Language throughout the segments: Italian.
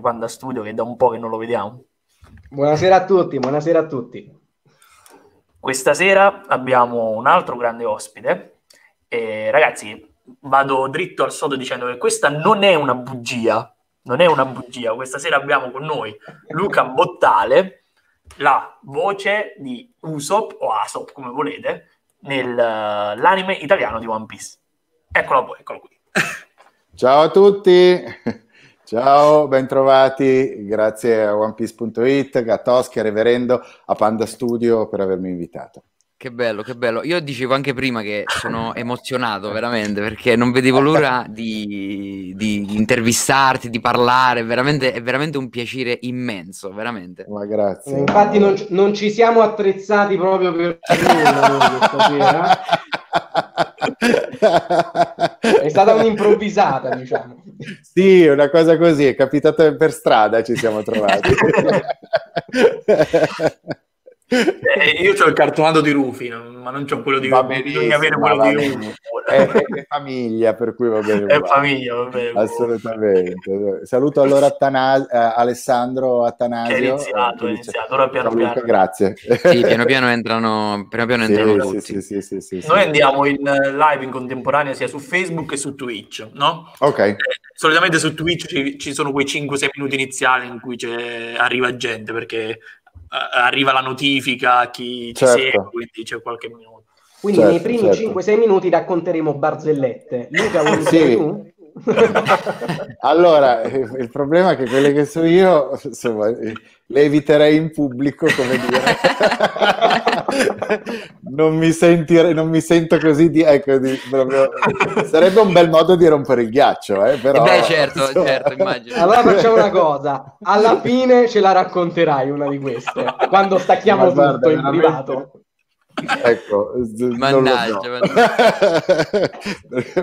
quando a studio, che da un po' che non lo vediamo. Buonasera a tutti, buonasera a tutti. Questa sera abbiamo un altro grande ospite. E, ragazzi, vado dritto al sodo dicendo che questa non è una bugia, non è una bugia. Questa sera abbiamo con noi Luca Bottale, la voce di Usop o Asop, come volete, nell'anime eh, italiano di One Piece. Eccolo, eccolo qui. Ciao a tutti. Ciao, bentrovati, grazie a OnePiece.it, Gatoschi, Reverendo, a Panda Studio per avermi invitato. Che bello, che bello. Io dicevo anche prima che sono emozionato veramente perché non vedevo l'ora di, di intervistarti, di parlare, veramente, è veramente un piacere immenso, veramente. Ma grazie. Eh, infatti non, non ci siamo attrezzati proprio per questa sera. è stata un'improvvisata, diciamo sì, una cosa così, è capitata per strada, ci siamo trovati. Eh, io ho il cartonato di Rufi, non, ma non ho quello di Rufi. Bisogna avere quello di Rufi. È, è, famiglia, per cui va bene. È va. famiglia, va bene. Assolutamente. Saluto allora Attanasio, eh, Alessandro Attanasio. È iniziato, è eh, iniziato. Ora piano Luca, piano. Grazie. Sì, piano piano entrano, piano piano sì, tutti. Sì, sì, Noi andiamo in live in contemporanea sia su Facebook che su Twitch, no? Ok. Eh, solitamente su Twitch ci, ci sono quei 5-6 minuti iniziali in cui c'è, arriva gente perché eh, arriva la notifica a chi certo. ci segue, quindi c'è qualche minuto. Quindi certo, nei primi certo. 5-6 minuti racconteremo barzellette. Luca, vuoi sì. tu? allora, il problema è che quelle che so io, insomma, le eviterei in pubblico, come dire. non, mi sentire, non mi sento così di... Ecco, di proprio, sarebbe un bel modo di rompere il ghiaccio, eh, però... Eh beh, certo, insomma. certo, immagino. Allora facciamo una cosa, alla fine ce la racconterai una di queste, quando stacchiamo tutto guarda, in veramente... privato ecco mannaggia, so. mannaggia.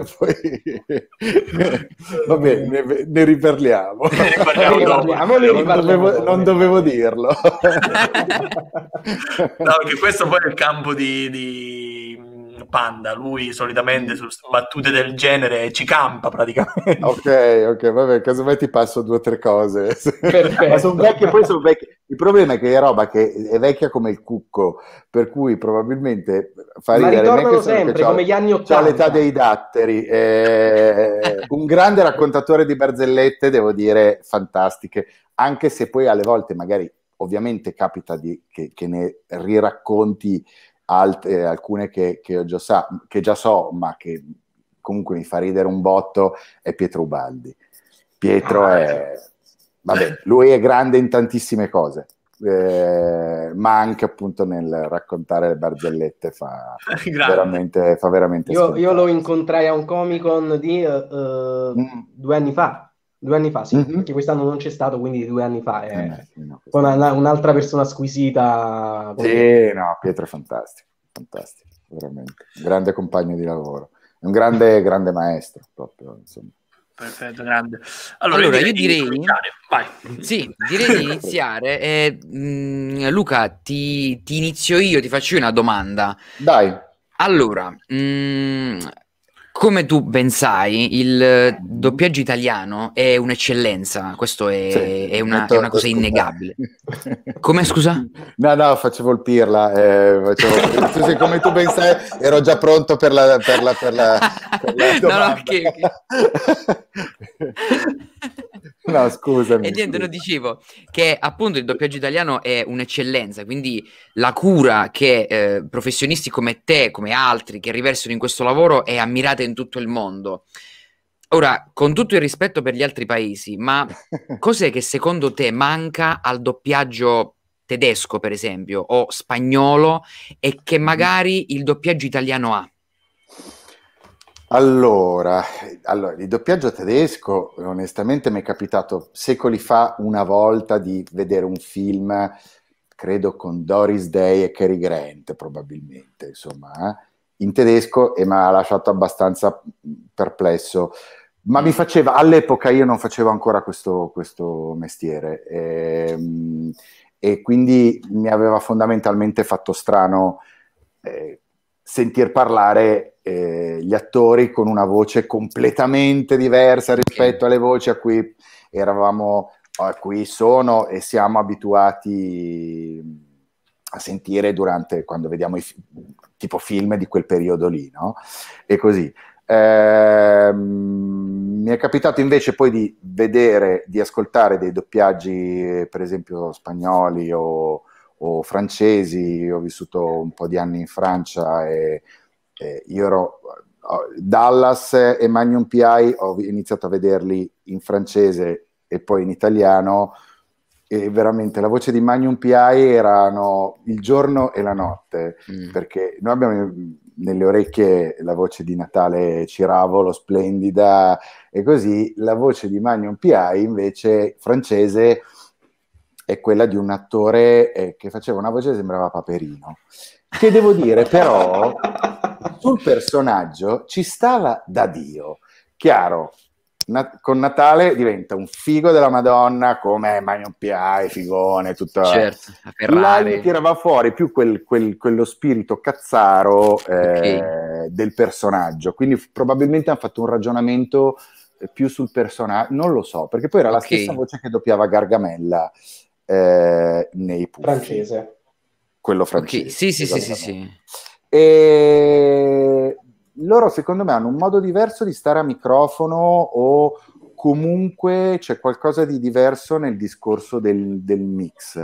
Poi... vabbè ne, ne riparliamo, ne riparliamo, riparliamo, non, dovevo, non dovevo dirlo no, che questo poi è il campo di, di Panda, lui solitamente mm. su battute del genere ci campa praticamente. Ok, ok, vabbè, casomai ti passo due o tre cose. Ma sono vecchie, poi sono vecchie. Il problema è che è roba che è vecchia come il cucco, per cui probabilmente fa ridere me che sempre, come gli anni 80. l'età dei datteri. Eh, un grande raccontatore di barzellette, devo dire, fantastiche, anche se poi alle volte magari ovviamente capita di, che, che, ne riracconti altre, alcune che, che, già sa, che, già so, ma che comunque mi fa ridere un botto, è Pietro Ubaldi. Pietro ah, è... Eh. Vabbè, lui è grande in tantissime cose, eh, ma anche appunto nel raccontare le barzellette fa Grazie. veramente, fa veramente io, io, lo incontrai a un Comic Con di uh, mm. due anni fa Due anni fa, sì, mm-hmm. perché quest'anno non c'è stato, quindi due anni fa. Eh, eh, è... Eh, no, Poi una, un'altra persona squisita. Sì, no, Pietro è fantastico, fantastico, veramente. Grande compagno di lavoro. Un grande, grande maestro, proprio, insomma. Perfetto, grande. Allora, allora io direi, direi, di sì, direi di iniziare. Eh, mh, mm, Luca, ti, ti, inizio io, ti faccio io una domanda. Dai. Allora, mh, mm, come tu ben sai, il eh, doppiaggio italiano è un'eccellenza, questo è, sì, è, una, è una, cosa innegabile. Come scusa? No, no, facevo il pirla. Eh, facevo... tu, sì, come tu ben sai, ero già pronto per la... Per la, per la, per la no, no, ok. okay. No, scusami. E niente, lo dicevo, che appunto il doppiaggio italiano è un'eccellenza, quindi la cura che eh, professionisti come te, come altri, che riversano in questo lavoro è ammirata in tutto il mondo. Ora, con tutto il rispetto per gli altri paesi, ma cos'è che secondo te manca al doppiaggio tedesco, per esempio, o spagnolo, e che mm. magari il doppiaggio italiano ha? Allora, allora, il doppiaggio tedesco, onestamente, mi è capitato secoli fa una volta di vedere un film, credo con Doris Day e Cary Grant, probabilmente, insomma, eh? in tedesco e mi ha lasciato abbastanza perplesso. Ma mi faceva, all'epoca io non facevo ancora questo, questo mestiere e, ehm, e, quindi mi aveva fondamentalmente fatto strano eh, sentir parlare eh, gli attori con una voce completamente diversa rispetto alle voci a cui eravamo, a cui sono e siamo abituati mm, a sentire durante quando vediamo i tipo film di quel periodo lì, no? E così. Eh, mi è capitato invece poi di vedere, di ascoltare dei doppiaggi, per esempio spagnoli o, o francesi. Ho vissuto un po' di anni in Francia e eh, io ero Dallas e Magnum PI ho iniziato a vederli in francese e poi in italiano e veramente la voce di Magnum PI erano il giorno e la notte mm. perché noi abbiamo nelle orecchie la voce di Natale Ciravolo splendida e così la voce di Magnum PI invece francese è quella di un attore eh, che faceva una voce che sembrava Paperino che devo dire però sul personaggio ci stava da Dio. Chiaro, na- con Natale diventa un figo della Madonna come Magnon Piai, figone, tutto. Certo, Ferrari. Là tirava fuori più quel, quel, quello spirito cazzaro eh, okay. del personaggio. Quindi probabilmente hanno fatto un ragionamento eh, più sul personaggio, non lo so, perché poi era okay. la stessa voce che doppiava Gargamella eh, nei punti. Francese. Quello francese. Okay. Sì, sì, sì, sì, sì. E loro secondo me hanno un modo diverso di stare a microfono o comunque c'è qualcosa di diverso nel discorso del, del mix.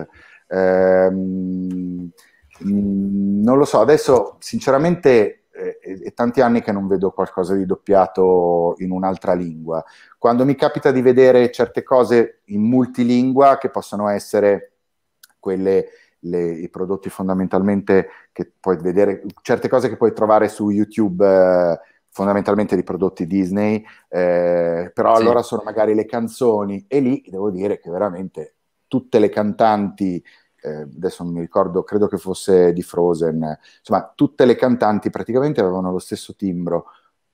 Ehm, mm, non lo so, adesso sinceramente è, è, tanti anni che non vedo qualcosa di doppiato in un'altra lingua. Quando mi capita di vedere certe cose in multilingua che possono essere quelle le, i prodotti fondamentalmente che puoi vedere, certe cose che puoi trovare su YouTube, eh, fondamentalmente di prodotti Disney, eh, però sì. allora sono magari le canzoni e lì devo dire che veramente tutte le cantanti, eh, adesso non mi ricordo, credo che fosse di Frozen, insomma tutte le cantanti praticamente avevano lo stesso timbro.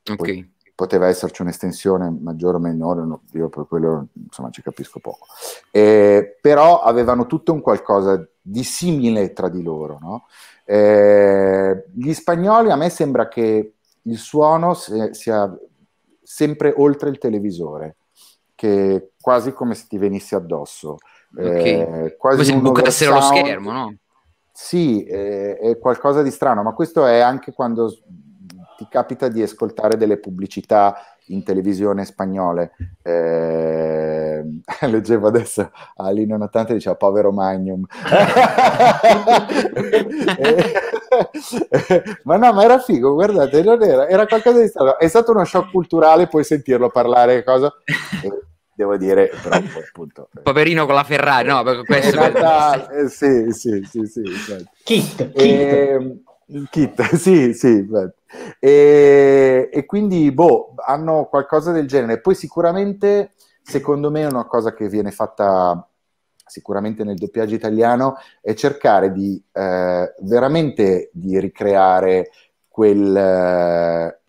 Ok. Poi, poteva esserci un'estensione maggiore o minore, io per quello insomma ci capisco poco, eh, però avevano tutto un qualcosa di simile tra di loro. No? Eh, gli spagnoli a me sembra che il suono se, sia sempre oltre il televisore, che quasi come se ti venisse addosso. Okay. Eh, quasi come se bucassero lo schermo, no? Sì, eh, è qualcosa di strano, ma questo è anche quando ti capita di ascoltare delle pubblicità in televisione spagnole. Eh, leggevo adesso Alino ah, 80 diceva povero Magnum. ma no, ma era figo, guardate, non era, era qualcosa di strano. È stato uno shock culturale poi sentirlo parlare cosa. Eh, devo dire, però, appunto. Eh. Poverino con la Ferrari, no? Questo realtà, per... Eh, sì, sì, sì, sì. Certo. Kit, kit. Ehm, kit, sì, sì. Certo e, e, quindi, boh, hanno qualcosa del genere. Poi sicuramente, secondo me, è una cosa che viene fatta sicuramente nel doppiaggio italiano, è cercare di eh, veramente di ricreare quel, eh,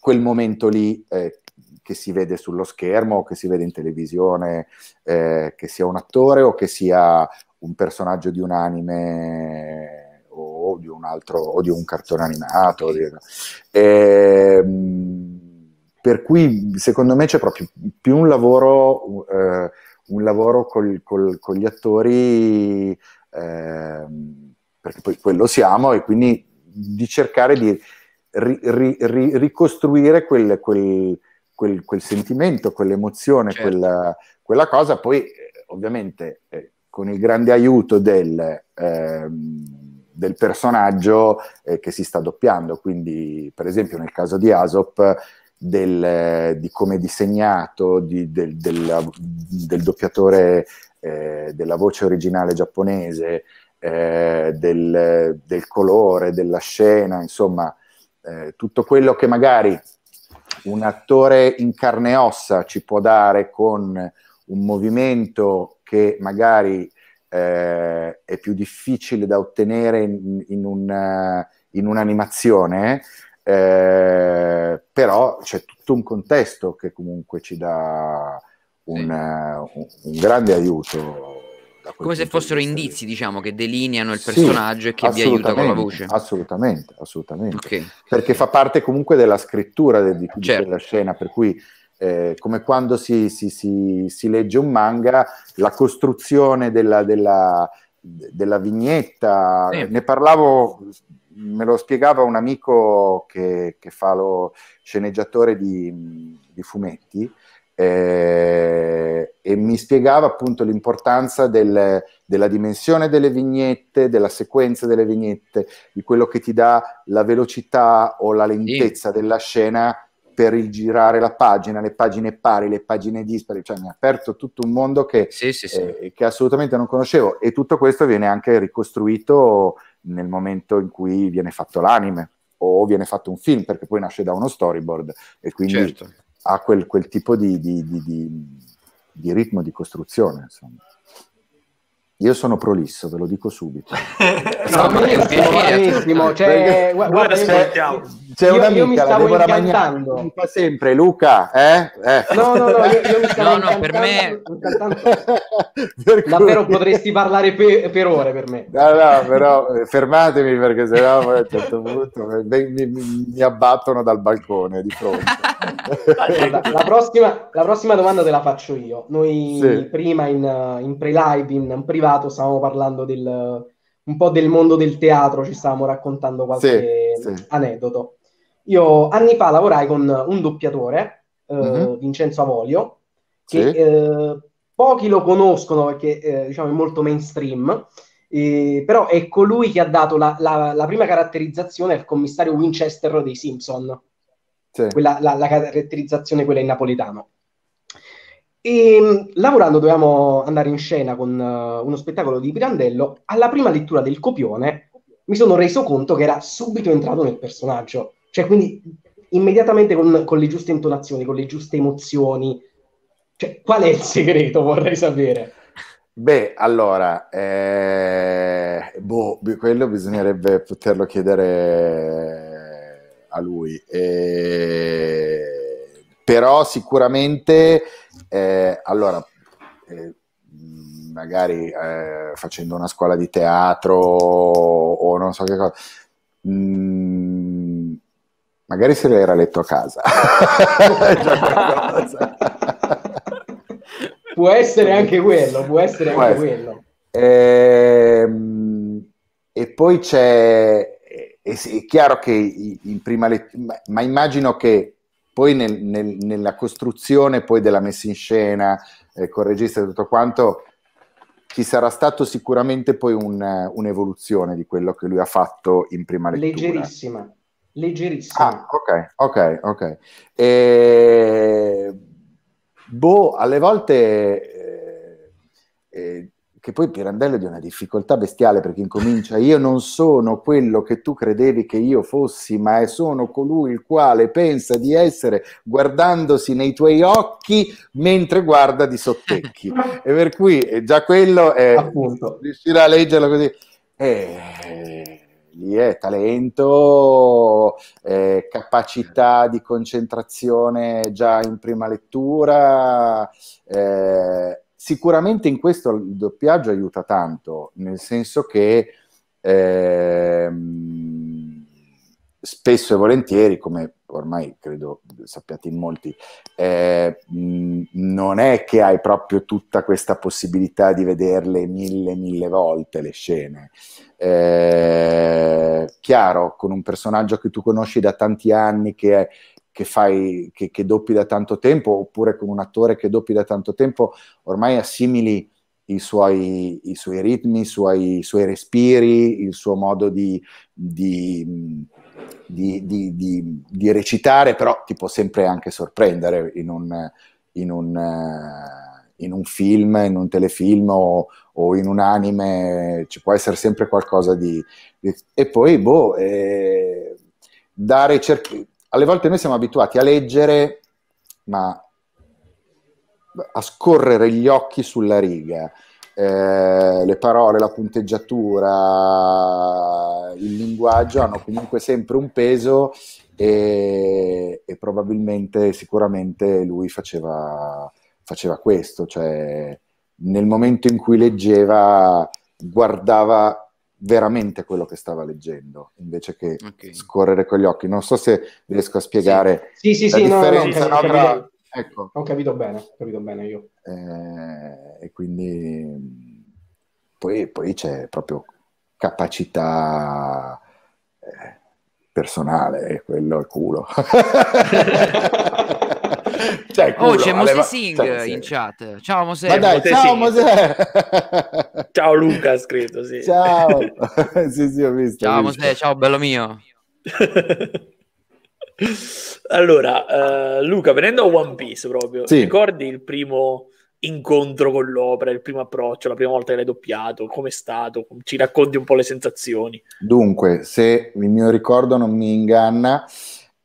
quel momento lì eh, che si vede sullo schermo, che si vede in televisione, eh, che sia un attore o che sia un personaggio di un anime o di un altro o di un cartone animato. Di... E, ehm, per cui secondo me c'è proprio più un lavoro, eh, un lavoro col, col, con gli attori, eh, perché poi quello siamo, e quindi di cercare di ri, ri, ri, ricostruire quel, quel, quel, quel, sentimento, quell'emozione, certo. quella, quella, cosa. Poi ovviamente eh, con il grande aiuto del... Ehm, del personaggio eh, che si sta doppiando. Quindi, per esempio, nel caso di Asop, del, eh, di come è disegnato, di, del, del, del, doppiatore eh, della voce originale giapponese, eh, del, colore, della scena, insomma, eh, tutto quello che magari un attore in carne e ossa ci può dare con un movimento che magari eh, è più difficile da ottenere in, in, un, eh, in un'animazione, eh, però c'è tutto un contesto che comunque ci dà un, sì. un, eh, un grande aiuto. Come se fossero di indizi, diciamo, che delineano il personaggio sì, e che vi aiuta con la voce. Assolutamente, assolutamente. Okay. Perché fa parte comunque della scrittura del, di, certo. della scena, per cui eh, come quando si, si, si, si, legge un manga, la costruzione della, della, della vignetta, sì. ne parlavo, me lo spiegava un amico che, che fa lo sceneggiatore di, di fumetti, eh, e mi spiegava appunto l'importanza del, della dimensione delle vignette, della sequenza delle vignette, di quello che ti dà la velocità o la lentezza sì. della scena per il girare la pagina, le pagine pari, le pagine dispari, cioè mi ha aperto tutto un mondo che, sì, sì, sì. Eh, che assolutamente non conoscevo e tutto questo viene anche ricostruito nel momento in cui viene fatto l'anime o viene fatto un film, perché poi nasce da uno storyboard e quindi certo. ha quel, quel tipo di, di, di, di ritmo di costruzione. Insomma. Io sono prolisso, ve lo dico subito. no, benissimo, benissimo. Cioè, guarda, io, c'è io, un'amica, io mi stavo Deborah incantando. Mi fa sempre Luca, eh? eh? No, no, no, io, io mi stavo no, no, per me... per Davvero potresti parlare per, per, ore per me. No, no, però eh, fermatemi perché sennò a un certo punto eh, mi, mi, mi abbattono dal balcone di fronte la, prossima, la, prossima, domanda te la faccio io. Noi sì. prima in, in, pre-live, in privato, stavamo parlando del, un po' del mondo del teatro, ci stavamo raccontando qualche sì, sì. aneddoto. Io anni fa lavorai con un doppiatore, mm-hmm. Vincenzo Avolio, che eh, pochi lo conoscono perché eh, diciamo è molto mainstream, eh, però è colui che ha dato la, la, la prima caratterizzazione al commissario Winchester dei Simpson sì. quella, la, la, caratterizzazione quella in napoletano. E ehm, lavorando dovevamo andare in scena con uh, uno spettacolo di Pirandello, alla prima lettura del copione mi sono reso conto che era subito entrato nel personaggio, cioè quindi immediatamente con, con le giuste intonazioni, con le giuste emozioni. Cioè, qual è il segreto, vorrei sapere. Beh, allora, eh, boh, quello bisognerebbe poterlo chiedere a lui. Eh, però sicuramente, eh, allora, eh, magari eh, facendo una scuola di teatro o, non so che cosa, mh, mm, magari se l'era letto a casa. può essere anche quello, può essere può anche essere. quello. Ehm, e poi c'è è, è chiaro che in prima lettura, ma immagino che poi nel, nel, nella costruzione poi della messa in scena eh, con il regista e tutto quanto ci sarà stato sicuramente poi un, un'evoluzione di quello che lui ha fatto in prima lettura. Leggerissima, leggerissima. Ah, ok, ok, ok. E... Boh, alle volte eh, eh, che poi Pirandello è di una difficoltà bestiale perché incomincia io non sono quello che tu credevi che io fossi, ma sono colui il quale pensa di essere guardandosi nei tuoi occhi mentre guarda di sottecchi. e per cui eh, già quello è appunto riuscire a leggerlo così. Eh, lì è talento, è capacità di concentrazione già in prima lettura, eh, Sicuramente in questo il doppiaggio aiuta tanto, nel senso che ehm, spesso e volentieri, come ormai credo sappiate in molti, eh, non è che hai proprio tutta questa possibilità di vederle mille, mille volte le scene. Eh, chiaro, con un personaggio che tu conosci da tanti anni, che è, che, fai, che, che doppi da tanto tempo, oppure con un attore che doppi da tanto tempo, ormai assimili i suoi, i suoi ritmi, i suoi, i suoi, respiri, il suo modo di, di, di, di, recitare, però ti può sempre anche sorprendere in un, in un, in un film, in un telefilm o, o, in un anime, ci può essere sempre qualcosa di... e poi, boh, eh, dare cerchi alle volte noi siamo abituati a leggere, ma a scorrere gli occhi sulla riga, eh, le parole, la punteggiatura, il linguaggio hanno comunque sempre un peso e, e probabilmente, sicuramente lui faceva, faceva questo, cioè nel momento in cui leggeva guardava veramente quello che stava leggendo invece che okay. scorrere con gli occhi. Non so se riesco a spiegare sì. Sì, sì, la differenza no, no, no, tra... ecco. Ho capito bene, ho capito bene io. Eh, e quindi mm, poi, poi, c'è proprio capacità eh, personale, quello è culo. cioè, oh, culo, oh, c'è Mose Singh cioè, in chat. Ciao Mose. Ma dai, Mose ciao Mose. ciao Luca ha scritto, sì. Ciao. sì, sì, ho visto. Ciao visto. Mose, ciao bello mio. allora, uh, Luca, venendo a One Piece proprio, sì. ricordi il primo incontro con l'opera, il primo approccio, la prima volta che l'hai doppiato, come è stato? Ci racconti un po' le sensazioni. Dunque, se il mio ricordo non mi inganna,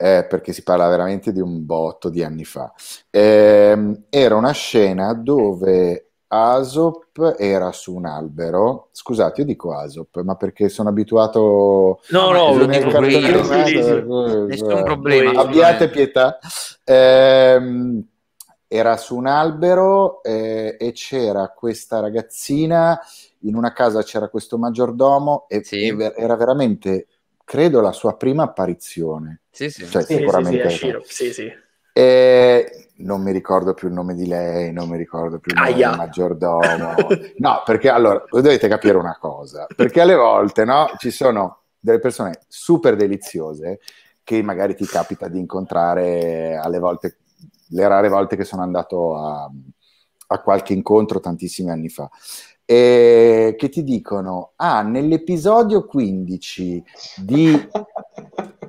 eh, perché si parla veramente di un botto di anni fa. Eh, era una scena dove Asop era su un albero. Scusate, io dico Asop, ma perché sono abituato No, no, lo dico pure io, eh, nessun eh, problema. Abbiate pietà. Eh, era su un albero eh, e c'era questa ragazzina, in una casa c'era questo maggiordomo e sì. era veramente credo, la sua prima apparizione. Sì, sì, cioè, sì, sicuramente. Sì, sì, sì, E non mi ricordo più il nome di lei, non mi ricordo più il nome Aia. del maggiordomo. no, perché allora, dovete capire una cosa, perché alle volte, no, ci sono delle persone super deliziose che magari ti capita di incontrare alle volte, le rare volte che sono andato a, a qualche incontro tantissimi anni fa eh, che ti dicono, ah, nell'episodio 15 di...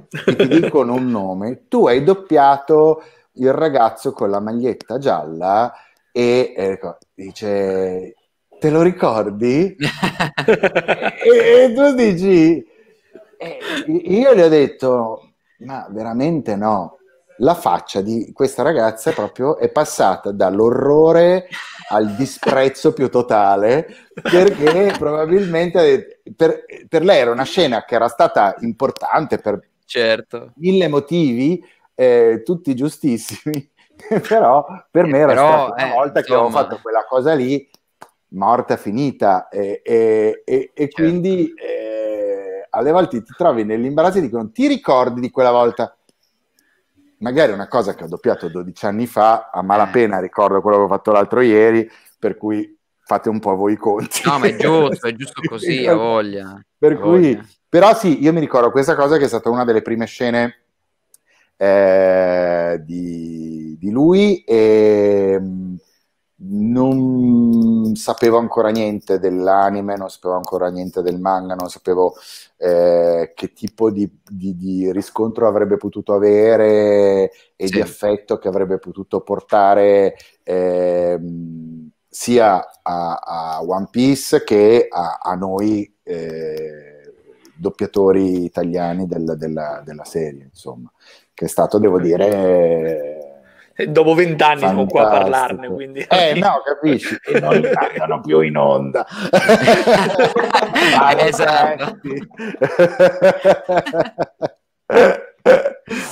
che ti dicono un nome, tu hai doppiato il ragazzo con la maglietta gialla e eh, ecco, dice, te lo ricordi? e, e, tu dici, eh, io gli ho detto, ma veramente no la faccia di questa ragazza proprio è passata dall'orrore al disprezzo più totale perché probabilmente per, per lei era una scena che era stata importante per certo. mille motivi, eh, tutti giustissimi, però per me era però, stata una eh, volta insomma... che ho fatto quella cosa lì morta finita e, e, e, e certo. quindi eh, alle volte ti trovi nell'imbarazzo e dicono ti ricordi di quella volta magari una cosa che ho doppiato 12 anni fa, a malapena mm. ricordo quello che ho fatto l'altro ieri, per cui fate un po' voi i conti. No, ma è giusto, è giusto così, a voglia. Per cui, voglia. però sì, io mi ricordo questa cosa che è stata una delle prime scene eh, di, di, lui e mm, non sapevo ancora niente dell'anime, non sapevo ancora niente del manga, non sapevo eh, che tipo di, di, di, riscontro avrebbe potuto avere e sì. di affetto che avrebbe potuto portare eh, sia a, a, One Piece che a, a noi eh, doppiatori italiani della, della, della, serie, insomma, che è stato, devo dire dopo vent'anni siamo qua a parlarne. Quindi... Eh no, capisci, che non andano più in onda. ah, esatto.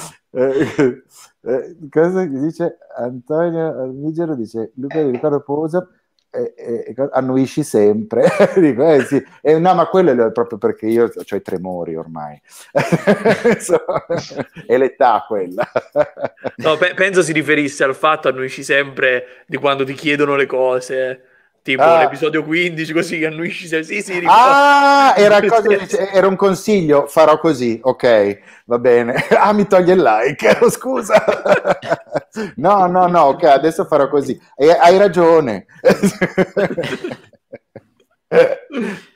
Eh, cosa dice Antonio Armigero dice Luca mi ricordo Posa e, e, annuisci sempre, dico, eh sì, e, no, ma quello è proprio perché io ho i tremori ormai, è l'età quella. no, pe- penso si riferisse al fatto, annuisci sempre di quando ti chiedono le cose tipo ah. l'episodio 15 così annuisci se sì sì ah era, cosa, era, un consiglio farò così ok va bene ah mi toglie il like oh, scusa no no no ok adesso farò così e, hai ragione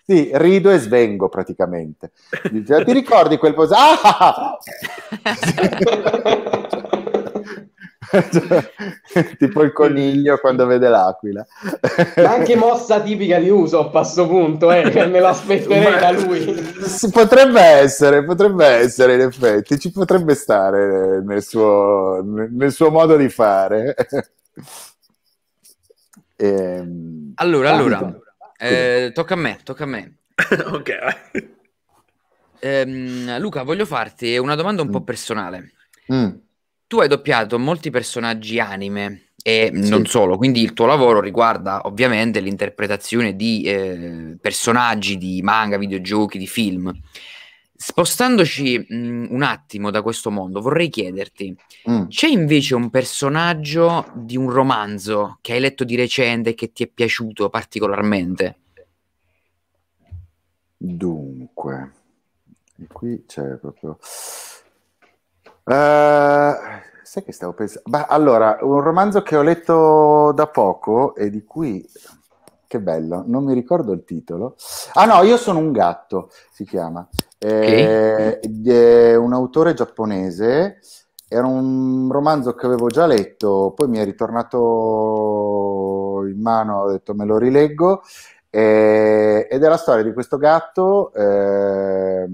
sì rido e svengo praticamente ti ricordi quel posto? ah! tipo il coniglio quando vede l'aquila. anche mossa tipica di uso a questo punto, eh, che me l'aspetterei da lui. Si, potrebbe essere, potrebbe essere in effetti, ci potrebbe stare nel suo, nel suo modo di fare. E... Ehm, allora, ah, allora, Eh, tocca a me, tocca a me. ok, Eh, Luca, voglio farti una domanda un po' mm. personale. Mm tu hai doppiato molti personaggi anime e sì. non solo, quindi il tuo lavoro riguarda ovviamente l'interpretazione di eh, personaggi di manga, videogiochi, di film. Spostandoci mh, mm, un attimo da questo mondo, vorrei chiederti, mm. c'è invece un personaggio di un romanzo che hai letto di recente e che ti è piaciuto particolarmente? Dunque, qui c'è proprio... Eh, sai che stavo pensando? Bah, allora, un romanzo che ho letto da poco e di cui... Che bello, non mi ricordo il titolo. Ah no, io sono un gatto, si chiama. Okay. Eh, è un autore giapponese. Era un romanzo che avevo già letto, poi mi è ritornato in mano, ho detto me lo rileggo. Eh, ed è la storia di questo gatto. Eh,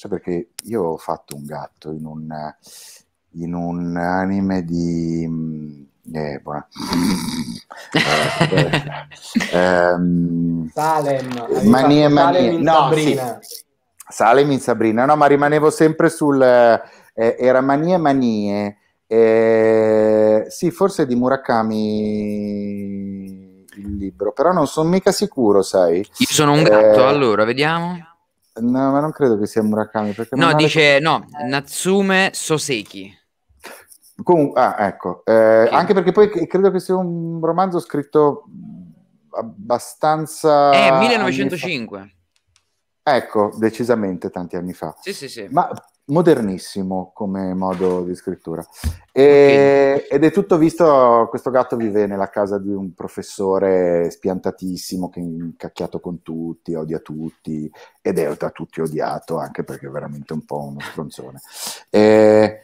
tu sai perché io ho fatto un gatto in un, in un anime di... Mm, eh, buona. um, Salem. Mania, eh, mania. no, Sabrina. Sì. Salem in Sabrina. No, ma rimanevo sempre sul... Eh, eh era Manie Manie. Eh, sì, forse di Murakami il libro, però non sono mica sicuro, sai. Io sono un gatto, eh, allora, vediamo. No, ma non credo che sia Murakami. no, dice le... no, eh. Natsume Soseki. Comunque, ah, ecco, eh, okay. anche perché poi credo che sia un romanzo scritto abbastanza... Eh, 1905. Ecco, decisamente tanti anni fa. Sì, sì, sì. Ma modernissimo come modo di scrittura. E, okay. Ed è tutto visto, questo gatto vive nella casa di un professore spiantatissimo che è incacchiato con tutti, odia tutti ed è da tutti odiato anche perché è veramente un po' uno stronzone. E,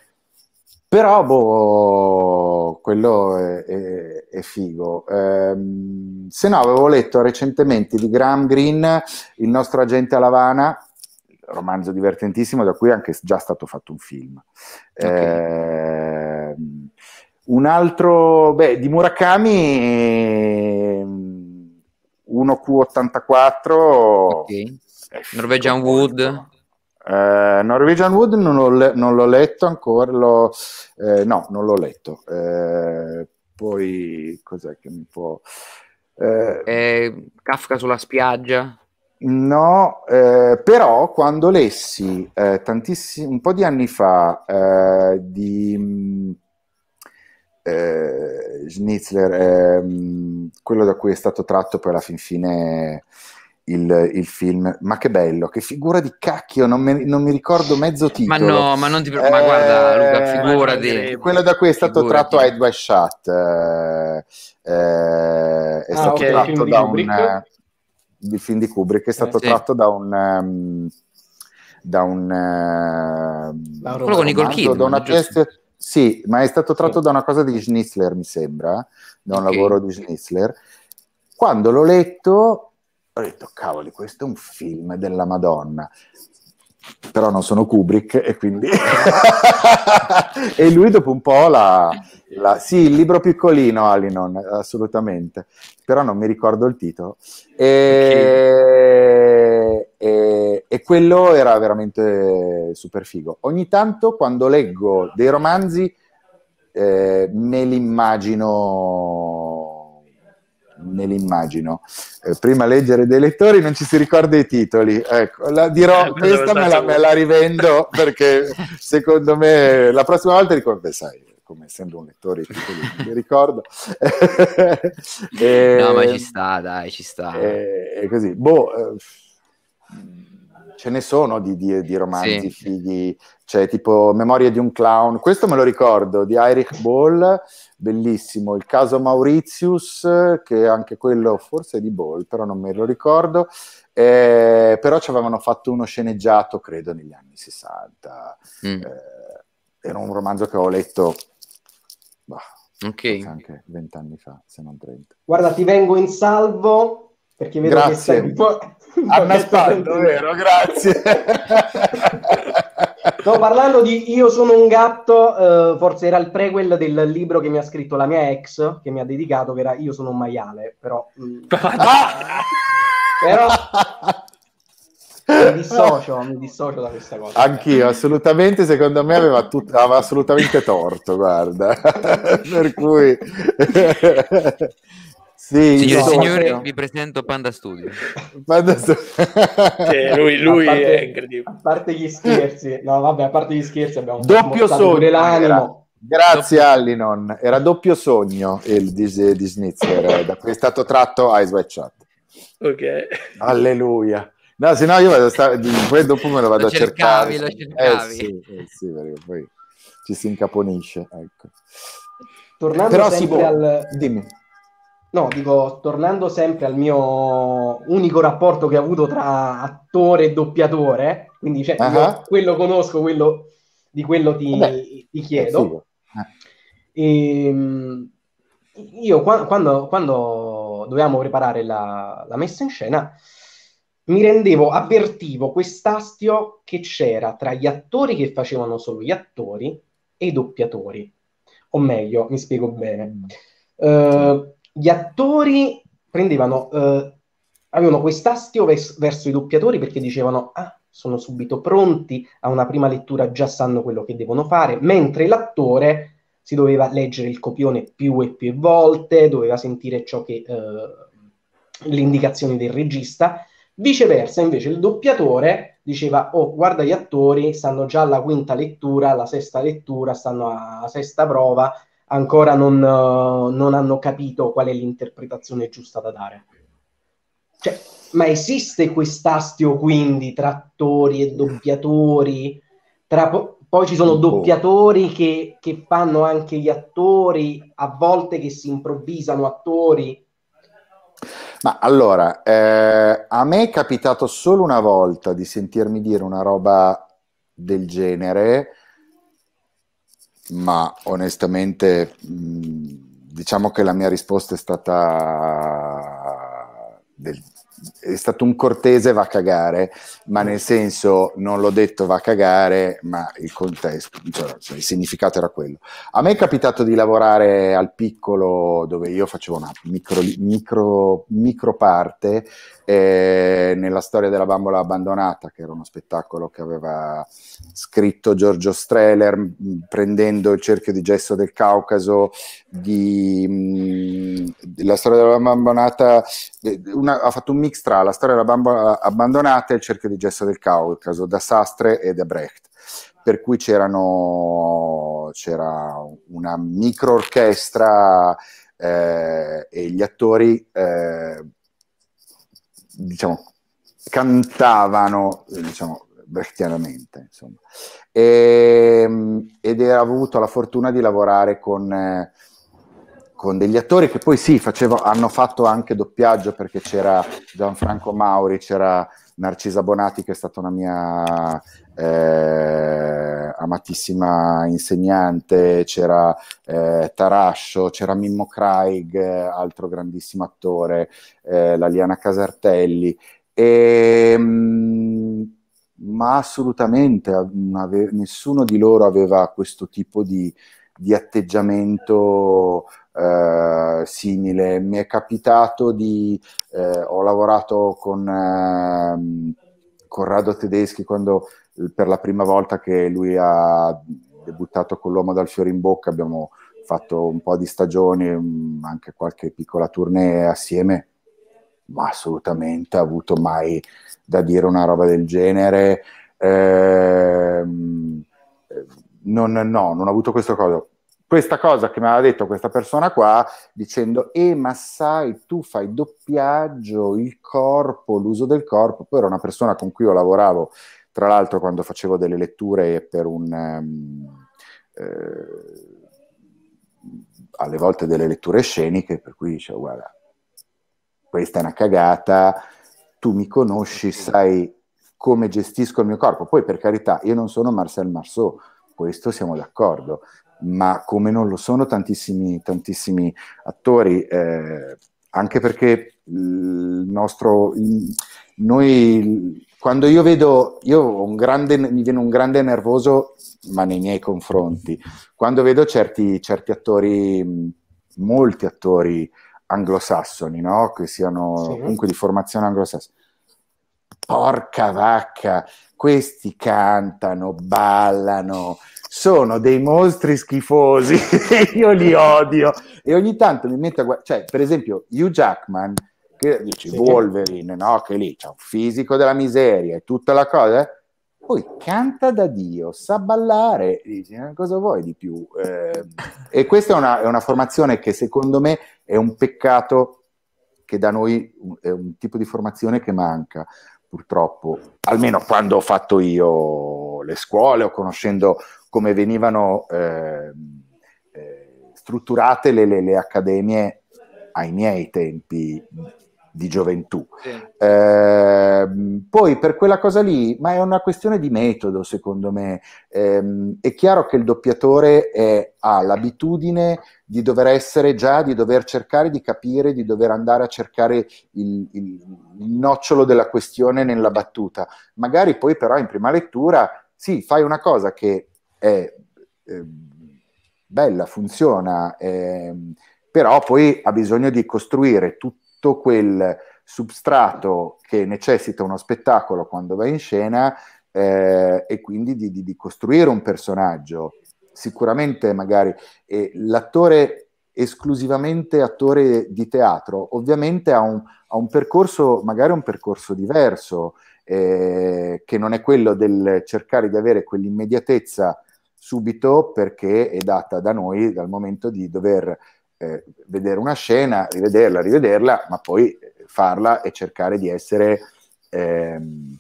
però, boh, quello è, è, è figo. Ehm, se no, avevo letto recentemente di Graham Green, il nostro agente a Lavana, romanzo divertentissimo da cui è anche già stato fatto un film. Okay. Eh, un altro, beh, di Murakami, 1Q84. Mm, okay. Norwegian Wood. Eh, Norwegian Wood non, ho, non, l'ho letto ancora, l'ho, eh, no, non l'ho letto. Eh, poi cos'è che mi può... Eh, Kafka sulla spiaggia. No, eh, però quando lessi eh, tantissimi, un po' di anni fa eh, di mm, eh, Schnitzler, ehm, quello da cui è stato tratto poi alla fin fine il, il, film, ma che bello, che figura di cacchio, non, me, non mi ricordo mezzo titolo. Ma no, ma non ti preoccupare, ma guarda eh, Luca, di... Quello da cui è stato figurati. tratto Head by Shut, è ah, stato okay, tratto da un... Brick? Eh, il film di Kubrick è eh, stato eh, sì. tratto da un... Um, da un uh, quello con Nicole Kidman, sì, ma è stato tratto da una cosa di Schnitzler, mi sembra, da un okay. lavoro di Schnitzler. Quando l'ho letto, ho detto, cavoli, questo è un film della Madonna però non sono Kubrick e quindi e lui dopo un po' la, la, sì, il libro piccolino Alinon, assolutamente però non mi ricordo il titolo e, okay. e, e quello era veramente super figo ogni tanto quando leggo dei romanzi eh, me immagino me l'immagino. Eh, prima leggere dei lettori non ci si ricorda i titoli. Ecco, la dirò, eh, questa me la, me la, rivendo perché secondo me la prossima volta dico, beh sai, come essendo un lettore i titoli non li ricordo. e, no, ma ci eh, sta, dai, ci sta. E, eh, e così, boh... Eh, ce ne sono di, di, di romanzi sì. fighi, cioè tipo Memorie di un clown, questo me lo ricordo, di Eric Ball, bellissimo, Il caso Mauritius, che anche quello forse è di Ball, però non me lo ricordo, eh, però ci avevano fatto uno sceneggiato, credo, negli anni 60. Mm. Eh, era un romanzo che ho letto... Bah, okay. anche vent'anni fa, se non 30. Guarda, ti vengo in salvo perché vedo Grazie. che un po'... Annaspando, vero? Grazie. No, parlando di Io sono un gatto, eh, forse era il prequel del libro che mi ha scritto la mia ex, che mi ha dedicato, che era Io sono un maiale, però... Mh, mm. però... Ah! Mi dissocio, mi dissocio da questa cosa. Anch'io, assolutamente, secondo me aveva, tut- aveva assolutamente torto, guarda. per cui... Sì, Signore e signori, vi presento Panda Studio. Panda Studio. Cioè, lui, lui parte, è incredibile. A parte gli scherzi, no vabbè, a parte gli scherzi abbiamo doppio sogno. Ah, era, grazie doppio. Allinon, era doppio sogno il di, di Snitzer, eh, da cui è stato tratto Ice White Chat. Ok. Alleluia. No, se no io vado a stare, poi dopo me lo vado lo a cercare. Lo cercavi, lo eh, sì, eh, sì, perché poi ci si incaponisce, ecco. Tornando Però sempre si può... al... Dimmi No, dico, tornando sempre al mio unico rapporto che ho avuto tra attore e doppiatore, quindi cioè, uh-huh. quello conosco, quello, di quello ti, Vabbè, ti chiedo. Eh. E, ehm, io quando, quando, dovevamo preparare la, la, messa in scena, mi rendevo, avvertivo quest'astio che c'era tra gli attori che facevano solo gli attori e i doppiatori. O meglio, mi spiego bene. Mm. Uh, gli attori prendevano, eh, avevano quest'astio vers- verso i doppiatori perché dicevano, ah, sono subito pronti, a una prima lettura già sanno quello che devono fare, mentre l'attore si doveva leggere il copione più e più volte, doveva sentire ciò che, eh, le indicazioni del regista, viceversa invece il doppiatore diceva, oh guarda gli attori, stanno già alla quinta lettura, alla sesta lettura, stanno alla sesta prova, ancora non, eh, non hanno capito qual è l'interpretazione giusta da dare. Cioè, ma esiste quest'astio quindi tra attori e doppiatori? Tra po- poi ci sono boh. doppiatori che, che fanno anche gli attori, a volte che si improvvisano attori. Ma allora, eh, a me è capitato solo una volta di sentirmi dire una roba del genere, ma onestamente diciamo che la mia risposta è stata del, è stato un cortese va a cagare, ma nel senso non l'ho detto va a cagare, ma il contesto, cioè, cioè il significato era quello. A me è capitato di lavorare al piccolo dove io facevo una micro, micro, micro parte eh, nella storia della bambola abbandonata, che era uno spettacolo che aveva scritto Giorgio Streller, mm, prendendo il cerchio di gesso del Caucaso, di, mh, mm, la storia della bambola abbandonata, una, ha fatto un mix tra la storia della bambola abbandonata e il cerchio di gesso del Caucaso, da Sastre e da Brecht per cui c'erano, c'era una micro orchestra eh, e gli attori eh, diciamo, cantavano, eh, diciamo, brechtianamente, insomma. E, ehm, ed era avuto la fortuna di lavorare con, eh, con degli attori che poi sì, facevo, hanno fatto anche doppiaggio perché c'era Gianfranco Mauri, c'era Narcisa Bonati che è stata una mia eh, amatissima insegnante, c'era eh, Tarascio, c'era Mimmo Craig, eh, altro grandissimo attore, eh, la Liana Casartelli, e, ehm, ma assolutamente ave- nessuno di loro aveva questo tipo di, di atteggiamento. Eh, simile, mi è capitato di eh, ho lavorato con ehm, Corrado Tedeschi quando per la prima volta che lui ha debuttato con l'uomo dal fiore in bocca, abbiamo fatto un po' di stagioni, mm, anche qualche piccola tournée assieme, ma assolutamente ha avuto mai da dire una roba del genere. Eh, non, no, non ho avuto questa cosa. Questa cosa che mi aveva detto questa persona qua, dicendo, eh ma sai, tu fai doppiaggio, il corpo, l'uso del corpo, poi era una persona con cui io lavoravo tra l'altro quando facevo delle letture per un... Um, eh, alle volte delle letture sceniche, per cui dicevo, guarda, questa è una cagata, tu mi conosci, sai come gestisco il mio corpo. Poi per carità, io non sono Marcel Marceau, questo siamo d'accordo, ma come non lo sono tantissimi, tantissimi attori, eh, anche perché il nostro, il, noi quando io vedo, io grande, mi viene un grande nervoso, ma nei miei confronti, quando vedo certi, certi attori, molti attori anglosassoni, no? che siano sì. comunque di formazione anglosassone, porca vacca, questi cantano, ballano, sono dei mostri schifosi, io li odio, e ogni tanto mi metto a guardare, cioè per esempio Hugh Jackman, che dici sì. Wolverine, no? Che lì c'è un fisico della miseria e tutta la cosa. Eh? Poi canta da Dio, sa ballare, dici, eh, cosa vuoi di più? Eh, e questa è una, è una formazione che secondo me è un peccato che da noi è un tipo di formazione che manca, purtroppo, almeno quando ho fatto io le scuole o conoscendo come venivano eh, eh, strutturate le, le, le, accademie ai miei tempi di gioventù. Sì. Eh, poi per quella cosa lì, ma è una questione di metodo secondo me. Eh, è chiaro che il doppiatore è, ha l'abitudine di dover essere già, di dover cercare di capire, di dover andare a cercare il, il, il nocciolo della questione nella battuta. Magari poi però in prima lettura, sì, fai una cosa che è... Eh, bella, funziona, ehm, però poi ha bisogno di costruire tutto tutto quel substrato che necessita uno spettacolo quando va in scena eh, e quindi di, di, di, costruire un personaggio. Sicuramente magari eh, l'attore esclusivamente attore di teatro ovviamente ha un, ha un percorso, magari un percorso diverso, eh, che non è quello del cercare di avere quell'immediatezza subito perché è data da noi dal momento di dover eh, vedere una scena, rivederla, rivederla, ma poi eh, farla e cercare di essere ehm,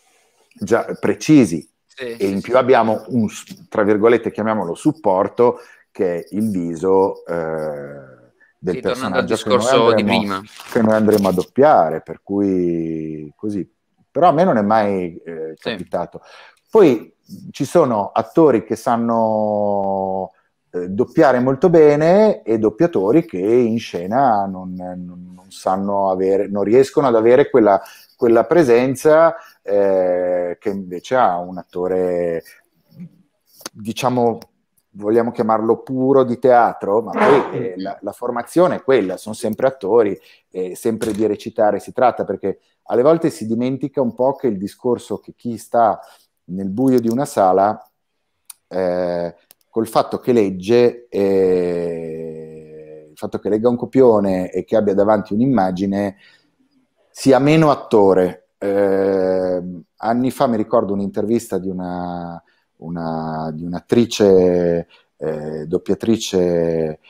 già precisi. Sì, e in sì, più sì. abbiamo un, tra virgolette, chiamiamolo supporto, che è il viso eh, del personaggio che noi, andremo, che noi andremo a doppiare, per cui così. Però a me non è mai eh, capitato. Poi ci sono attori che sanno eh, doppiare molto bene e doppiatori che in scena non, non, non sanno avere, non riescono ad avere quella, quella presenza eh, che invece ha un attore, diciamo, vogliamo chiamarlo puro di teatro, ma poi eh, eh. la, la, formazione è quella, sono sempre attori, eh, sempre di recitare si tratta, perché alle volte si dimentica un po' che il discorso che chi sta nel buio di una sala eh, col fatto che legge, eh, il fatto che legga un copione e che abbia davanti un'immagine, sia meno attore. Eh, anni fa mi ricordo un'intervista di, una, una, di un'attrice, eh, doppiatrice,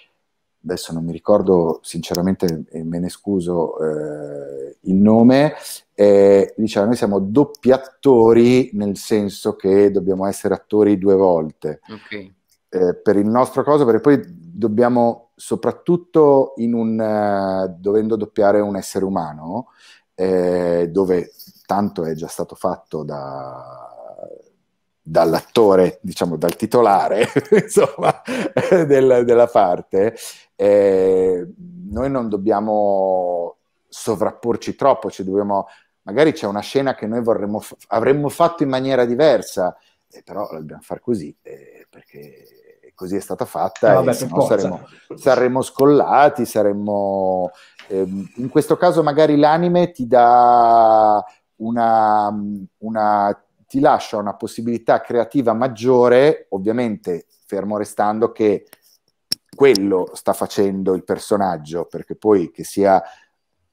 adesso non mi ricordo sinceramente, me ne scuso eh, il nome, eh, diceva noi siamo doppi attori nel senso che dobbiamo essere attori due volte. Okay. Eh, per il nostro coso, perché poi dobbiamo, soprattutto in un, eh, dovendo doppiare un essere umano, eh, dove tanto è già stato fatto da, dall'attore, diciamo dal titolare insomma, della, della parte, eh, noi non dobbiamo sovrapporci troppo, ci dobbiamo, magari c'è una scena che noi vorremmo, avremmo fatto in maniera diversa, eh, però la dobbiamo fare così, eh, perché così è stata fatta, eh, vabbè, saremmo, saremmo, scollati, saremmo... Ehm, in questo caso magari l'anime ti dà una, una, ti lascia una possibilità creativa maggiore, ovviamente fermo restando che quello sta facendo il personaggio, perché poi che sia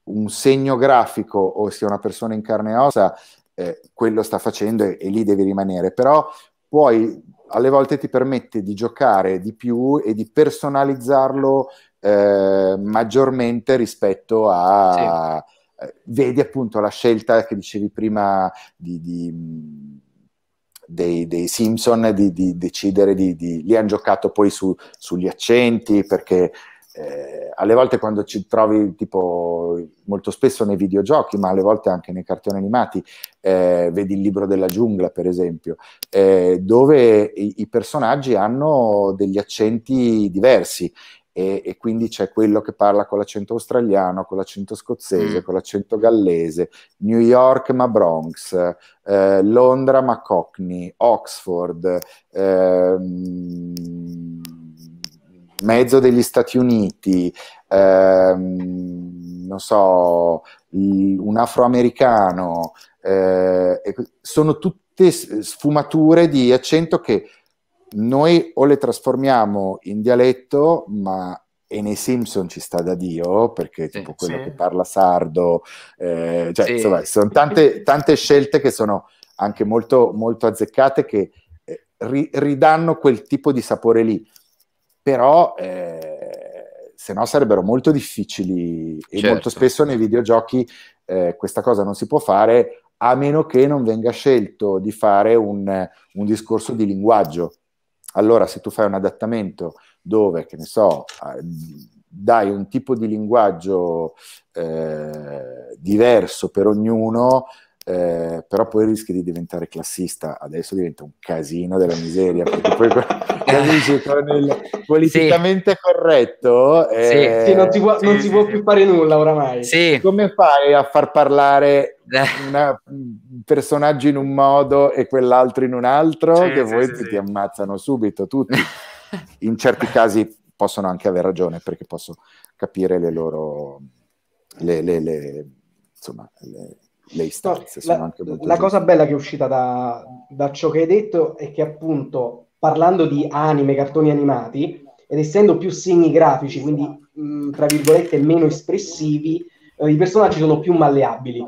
un segno grafico o sia una persona in carne e ossa, eh, quello sta facendo e, e lì devi rimanere, però puoi alle volte ti permette di giocare di più e di personalizzarlo eh, maggiormente rispetto a... Sì. Eh, vedi appunto la scelta che dicevi prima di, di mm, dei, dei, Simpson di, di decidere di, di, li hanno giocato poi su, sugli accenti perché eh, alle volte quando ci trovi, tipo molto spesso nei videogiochi, ma alle volte anche nei cartoni animati, eh, vedi il libro della giungla, per esempio, eh, dove i, i, personaggi hanno degli accenti diversi. E, e, quindi c'è quello che parla con l'accento australiano, con l'accento scozzese, mm. con l'accento gallese, New York ma Bronx, eh, Londra ma Cockney, Oxford, ehm, mezzo degli Stati Uniti, ehm, non so, un afroamericano, eh, sono tutte sfumature di accento che noi o le trasformiamo in dialetto, ma e nei Simpson ci sta da Dio, perché sì, tipo quello sì. che parla sardo, eh, cioè, sì. insomma, sono tante, tante, scelte che sono anche molto, molto azzeccate che eh, ri- ridanno quel tipo di sapore lì però eh, se no sarebbero molto difficili e certo. molto spesso nei videogiochi eh, questa cosa non si può fare a meno che non venga scelto di fare un, un discorso di linguaggio. Allora, se tu fai un adattamento dove, che ne so, dai un tipo di linguaggio eh, diverso per ognuno, eh, però poi rischi di diventare classista, adesso diventa un casino della miseria, perché poi quando con il politicamente sì. corretto, eh, sì. Sì, non, ti può, non si può più fare nulla oramai. Come fai a far parlare eh. un mm, personaggio in un modo e quell'altro in un altro, che poi ti ammazzano subito tutti. In certi casi possono anche aver ragione, perché posso capire le loro... Le, le, le, insomma, le, le istanze. No, sono la, anche molto la cosa bella che è uscita da, da ciò che hai detto è che appunto parlando di anime, cartoni animati, ed essendo più segni grafici, quindi mh, tra virgolette meno espressivi, eh, i personaggi sono più malleabili.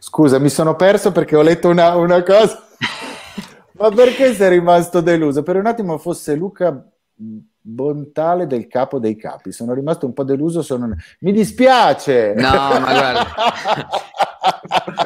Scusa, mi sono perso perché ho letto una, una cosa. Ma perché sei rimasto deluso? Per un attimo fosse Luca Bontale del capo dei capi. Sono rimasto un po' deluso. Sono... Mi dispiace. No, ma guarda.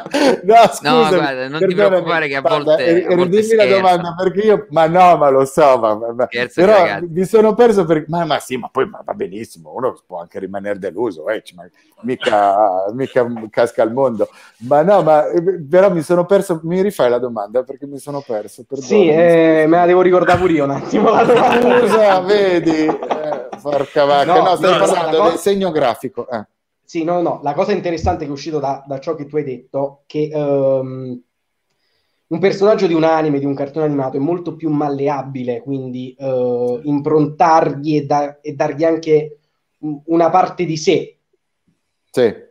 scusami, no, guarda, non ti preoccupare che a volte... volte ridimmi la domanda perché io... Ma no, ma lo so, ma, ma, scherzo, però mi sono perso perché... Ma, ma sì, ma poi ma, va benissimo, uno può anche rimanere deluso, eh, cioè, mica, mica casca al mondo. Ma no, ma eh, però mi sono perso, mi rifai la domanda perché mi sono perso. Perdona, sì, eh, me la devo ricordare pure io un attimo la domanda. Scusa, vedi, eh, porca vacca, no, no stai no, parlando no, del segno grafico. Eh. Sì, no, no, la cosa interessante che è uscito da, da ciò che tu hai detto, è che um, un personaggio di un anime, di un cartone animato, è molto più malleabile, quindi uh, improntargli e, da, e dargli anche una parte di sé. Sì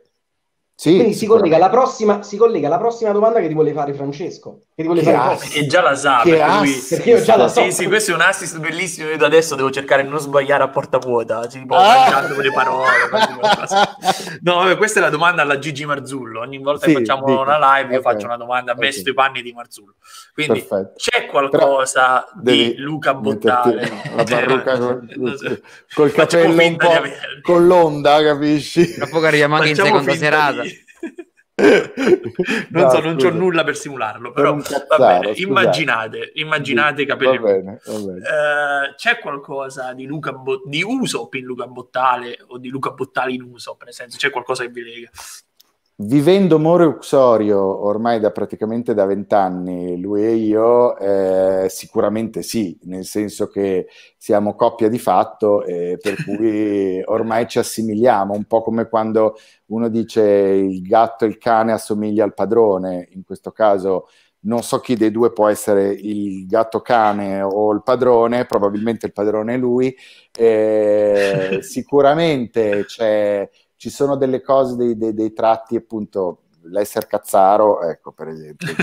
sì, Quindi si collega, alla prossima, si collega alla prossima domanda che ti vuole fare Francesco. Che ti vuole che fare ass- già la sa. Che perché, lui, perché io già la so. Sì, sì, questo è un assist bellissimo. Io da adesso devo cercare di non sbagliare a porta vuota. Tipo, ah! le parole. no, vabbè, questa è la domanda alla Gigi Marzullo. Ogni volta sì, che facciamo dico. una live okay. io faccio una domanda, okay. i panni di Marzullo. Quindi Perfetto. c'è qualcosa Però di Luca Bottale. La parrucca cioè, col, col, capello un po' con l'onda, capisci? Tra poco arriviamo anche in seconda serata. Di non no, so, non c'ho nulla per simularlo, però va bene. Immaginate, immaginate sì, capiremo. Va bene, va bene. Uh, c'è qualcosa di, Luca Bo- di Uso in Luca Bottale o di Luca Bottale in uso, per esempio, c'è qualcosa che vi lega? Vivendo More Uxorio ormai da praticamente da vent'anni, lui e io, eh, sicuramente sì, nel senso che siamo coppia di fatto, eh, per cui ormai ci assimiliamo, un po' come quando uno dice il gatto e il cane assomiglia al padrone, in questo caso non so chi dei due può essere il gatto cane o il padrone, probabilmente il padrone è lui, eh, sicuramente c'è ci sono delle cose, dei, dei, dei tratti, appunto, l'essere cazzaro, ecco, per esempio,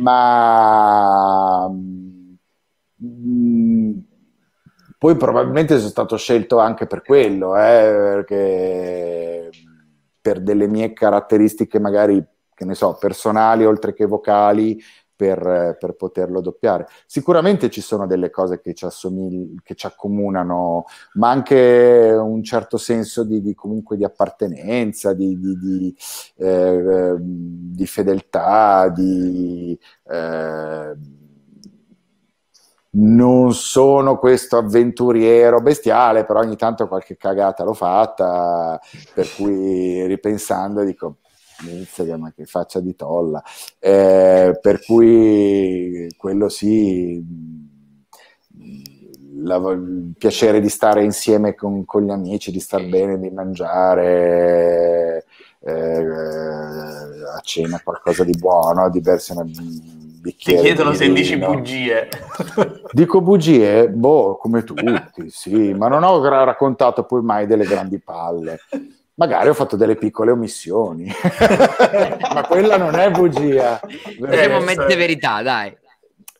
ma mm, poi probabilmente sono stato scelto anche per quello, eh, perché per delle mie caratteristiche magari, che ne so, personali oltre che vocali, per, per, poterlo doppiare. Sicuramente ci sono delle cose che ci, assomigli, che ci accomunano, ma anche un certo senso di, di, di appartenenza, di, di eh, fedeltà, di... Eh, non sono questo avventuriero bestiale, però ogni tanto qualche cagata l'ho fatta, per cui ripensando dico, Instagram che faccia di tolla, eh, per cui quello sì, mm, la, il piacere di stare insieme con, con gli amici, di star bene, di mangiare eh, eh a cena qualcosa di buono, di bersi una bicchiere. Ti chiedono se dici bugie. Dico bugie? Boh, come tutti, sì, ma non ho raccontato poi mai delle grandi palle magari ho fatto delle piccole omissioni, ma quella non è bugia. Potremmo mettere verità, dai.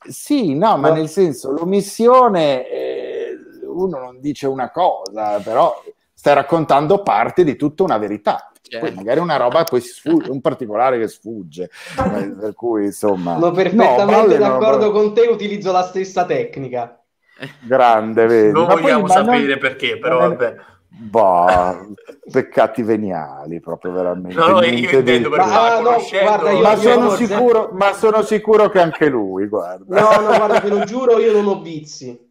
Sì, no, ma nel senso, l'omissione, eh, uno non dice una cosa, però stai raccontando parte di tutta una verità. Certo. Poi magari una roba poi sfugge, un particolare che sfugge, eh, per cui insomma... Sono perfettamente no, d'accordo no, con te, utilizzo la stessa tecnica. Grande, vedi. Non vogliamo poi, sapere non... perché, però vabbè. Boh, peccati veniali proprio veramente. No, io intendo di... ma, ah, no, guarda, io, ma, io sono sicuro, ma, sono sicuro, che anche lui, guarda. No, no, guarda, te lo giuro, io non ho vizi.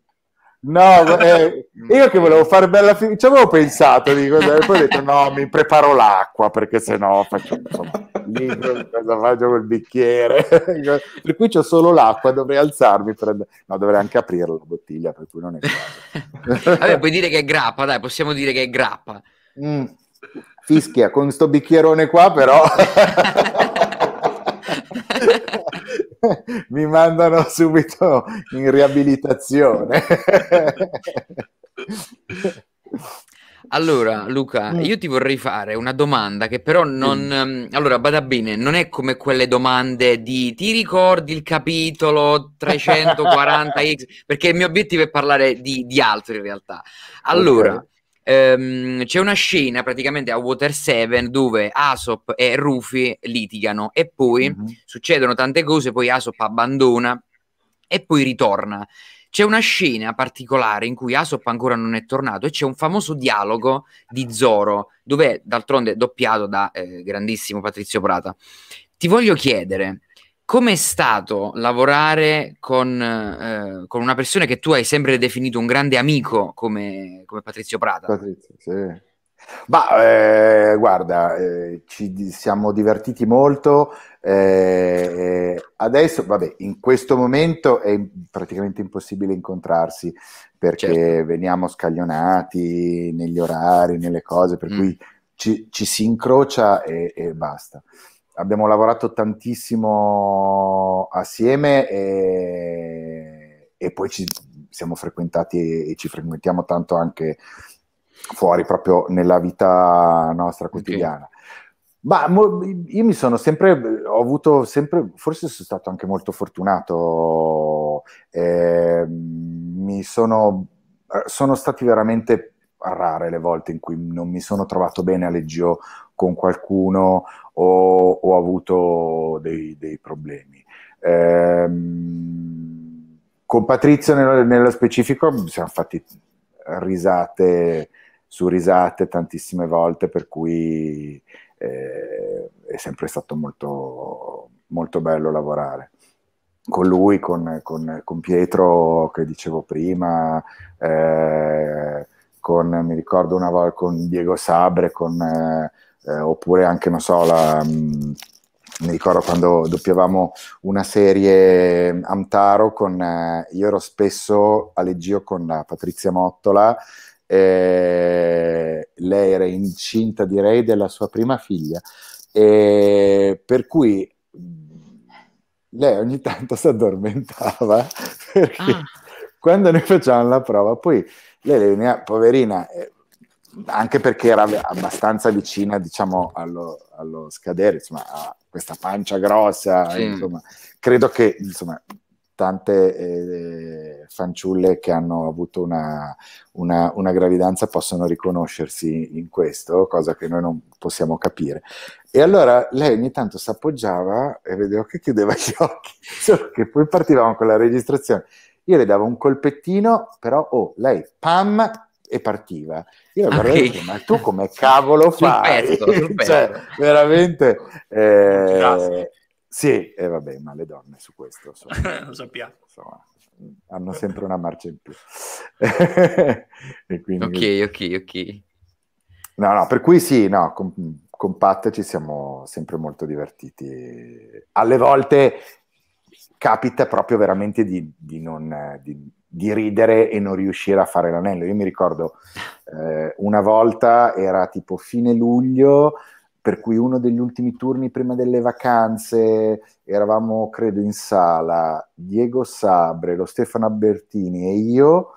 No, eh, mm. io che volevo fare bella figura, ci avevo pensato, dico, e poi ho detto no, mi preparo l'acqua perché sennò faccio insomma, libro, cosa faccio col bicchiere? per cui c'ho solo l'acqua, dovrei alzarmi, per... no, dovrei anche aprire la bottiglia, per cui non è grave. Vabbè, puoi dire che è grappa, dai, possiamo dire che è grappa. Mm, fischia, con sto bicchierone qua però... mi mandano subito in riabilitazione. Allora, Luca, mm. io ti vorrei fare una domanda che però non... Mm. Ehm, allora, bada bene, non è come quelle domande di ti ricordi il capitolo 340X? Perché il mio obiettivo è parlare di, di altro in realtà. Allora, okay ehm, c'è una scena praticamente a Water 7 dove Asop e Rufy litigano e poi mm-hmm. succedono tante cose, poi Asop abbandona e poi ritorna. C'è una scena particolare in cui Asop ancora non è tornato e c'è un famoso dialogo di Zoro, dove d'altronde è doppiato da eh, grandissimo Patrizio Prata. Ti voglio chiedere, come è stato lavorare con, eh, con, una persona che tu hai sempre definito un grande amico come, come Patrizio Prata? Patrizio, sì. Ma eh, guarda, eh, ci siamo divertiti molto. Eh, eh, adesso, vabbè, in questo momento è praticamente impossibile incontrarsi perché certo. veniamo scaglionati negli orari, nelle cose, per mm. cui ci, ci, si incrocia e, e basta abbiamo lavorato tantissimo assieme e, e poi ci siamo frequentati e ci frequentiamo tanto anche fuori, proprio nella vita nostra quotidiana. Okay. Ma io mi sono sempre, ho avuto sempre, forse sono stato anche molto fortunato, eh, mi sono, sono stati veramente rare le volte in cui non mi sono trovato bene a Leggio con qualcuno o ho avuto dei, dei problemi. Ehm, con Patrizio nello, nello specifico siamo fatti risate su risate tantissime volte, per cui eh, è sempre stato molto, molto bello lavorare con lui, con, con, con, Pietro che dicevo prima, eh, con, mi ricordo una volta con Diego Sabre, con, eh, eh, oppure anche, non so, la, mh, mm, mi ricordo quando doppiavamo una serie mm, Amtaro con, eh, io ero spesso a Leggio con eh, Patrizia Mottola, eh, lei era incinta direi della sua prima figlia, per cui mm, lei ogni tanto si addormentava perché ah. quando noi facevamo la prova, poi lei veniva, poverina, eh, anche perché era abbastanza vicina diciamo allo, allo scadere insomma a questa pancia grossa sì. insomma, credo che insomma tante eh, fanciulle che hanno avuto una, una, una, gravidanza possono riconoscersi in questo, cosa che noi non possiamo capire. E allora lei ogni tanto si appoggiava e vedevo che chiudeva gli occhi, che poi partivamo con la registrazione. Io le davo un colpettino, però oh, lei pam, e partiva. Io okay. guardavo dico, ma tu come cavolo fai? pezzo, cioè, veramente... Eh, sì, e eh, vabbè, ma le donne su questo sono, lo sappiamo. Insomma, hanno sempre una marcia in più. e quindi... Ok, ok, ok. No, no, per cui sì, no, con, con Pat ci siamo sempre molto divertiti. Alle volte capita proprio veramente di, di non... Di, di ridere e non riuscire a fare l'anello. Io mi ricordo eh, una volta era tipo fine luglio, per cui uno degli ultimi turni prima delle vacanze eravamo credo in sala Diego Sabre, lo Stefano Albertini e io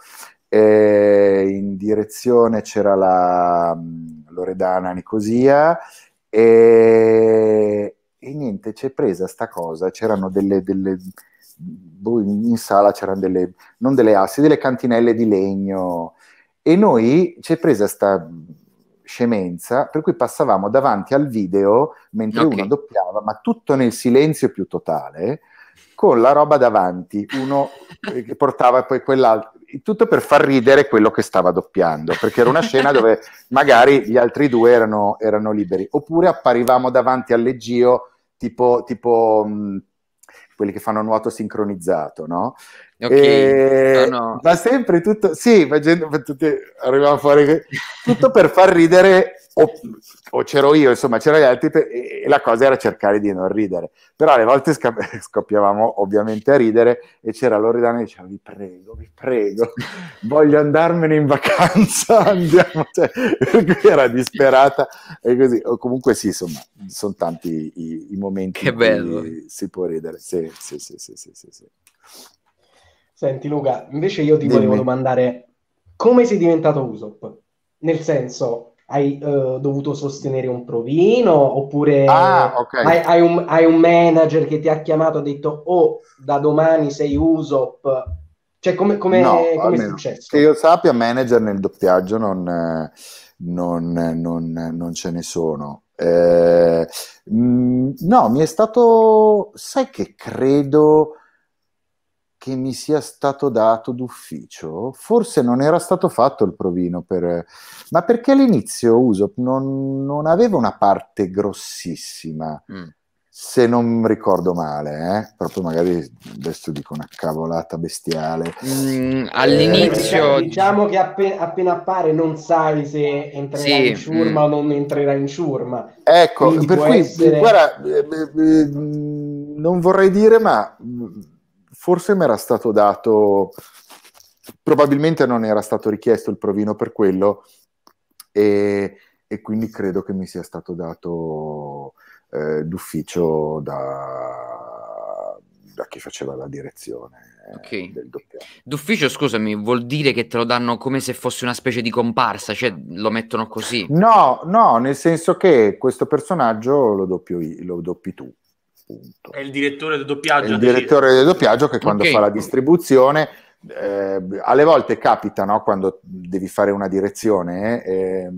eh, in direzione c'era la mm, Loredana Nicosia e, e niente, c'è presa sta cosa, c'erano delle, delle boh, in sala c'erano delle, non delle assi, delle cantinelle di legno e noi ci è presa questa scemenza per cui passavamo davanti al video mentre okay. uno doppiava, ma tutto nel silenzio più totale, con la roba davanti, uno che portava poi quell'altro, tutto per far ridere quello che stava doppiando, perché era una scena dove magari gli altri due erano, erano liberi, oppure apparivamo davanti al leggio tipo, tipo mh, quelli che fanno nuoto sincronizzato, no? Okay. No, no. Va sempre tutto, sì, va gente, fuori, tutto per far ridere, o, o, c'ero io, insomma, c'erano gli altri, per, e la cosa era cercare di non ridere. Però alle volte scoppiavamo ovviamente a ridere e c'era Loredana che diceva, vi prego, vi prego, voglio andarmene in vacanza, andiamo, cioè, era disperata e così. O comunque sì, insomma, sono tanti i, i momenti che bello. si può ridere. sì, sì, sì, sì. sì, sì, sì. Senti Luca, invece io ti Dimmi. volevo domandare come sei diventato Usopp? Nel senso, hai uh, dovuto sostenere un provino oppure ah, okay. hai, hai, un, hai, un, manager che ti ha chiamato e ha detto oh, da domani sei Usopp? Cioè, come, come, no, come è successo? Che io sappia, manager nel doppiaggio non, non, non, non ce ne sono. Eh, mm, no, mi è stato... Sai che credo che mi sia stato dato d'ufficio, forse non era stato fatto il provino, per, ma perché all'inizio Usop non, non aveva una parte grossissima, mm. se non ricordo male, eh? proprio magari adesso dico una cavolata bestiale. Mm, eh, all'inizio... Eh, diciamo che appena, appena, appare non sai se entrerà sì, in ciurma mm. o non entrerà in ciurma. Ecco, Quindi per cui, essere... guarda, eh, eh, eh, non vorrei dire, ma mm, forse mi era stato dato, probabilmente non era stato richiesto il provino per quello e, e quindi credo che mi sia stato dato eh, d'ufficio da, da, chi faceva la direzione. Okay. Del doppiaggio. D'ufficio, scusami, vuol dire che te lo danno come se fosse una specie di comparsa, cioè lo mettono così? No, no, nel senso che questo personaggio lo, doppio, lo doppi tu. Punto. È il direttore del doppiaggio. È il direttore del doppiaggio che quando okay. fa la distribuzione, eh, alle volte capita no, quando devi fare una direzione eh,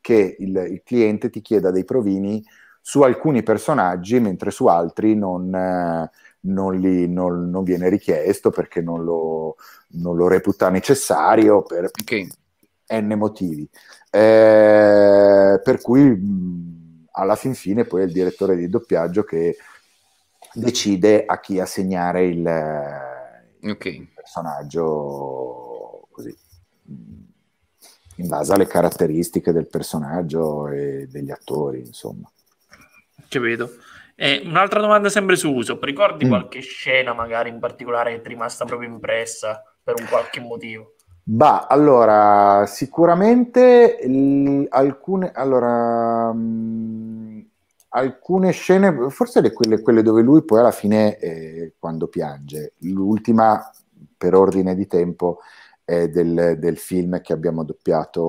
che il, il, cliente ti chieda dei provini su alcuni personaggi mentre su altri non, eh, non, li, non, non viene richiesto perché non lo, lo reputa necessario per okay. n motivi. Eh, per cui mm, alla fin fine poi è il direttore di doppiaggio che decide a chi assegnare il, okay. il personaggio così, in base alle caratteristiche del personaggio e degli attori, insomma. Che vedo. Eh, un'altra domanda sempre su Uso, ricordi mm. qualche scena magari in particolare che ti è rimasta proprio impressa per un qualche motivo? Bah, allora, sicuramente l- alcune, allora, mh, mm, alcune scene, forse le, quelle, quelle, dove lui poi alla fine, eh, quando piange, l'ultima per ordine di tempo è del, del film che abbiamo doppiato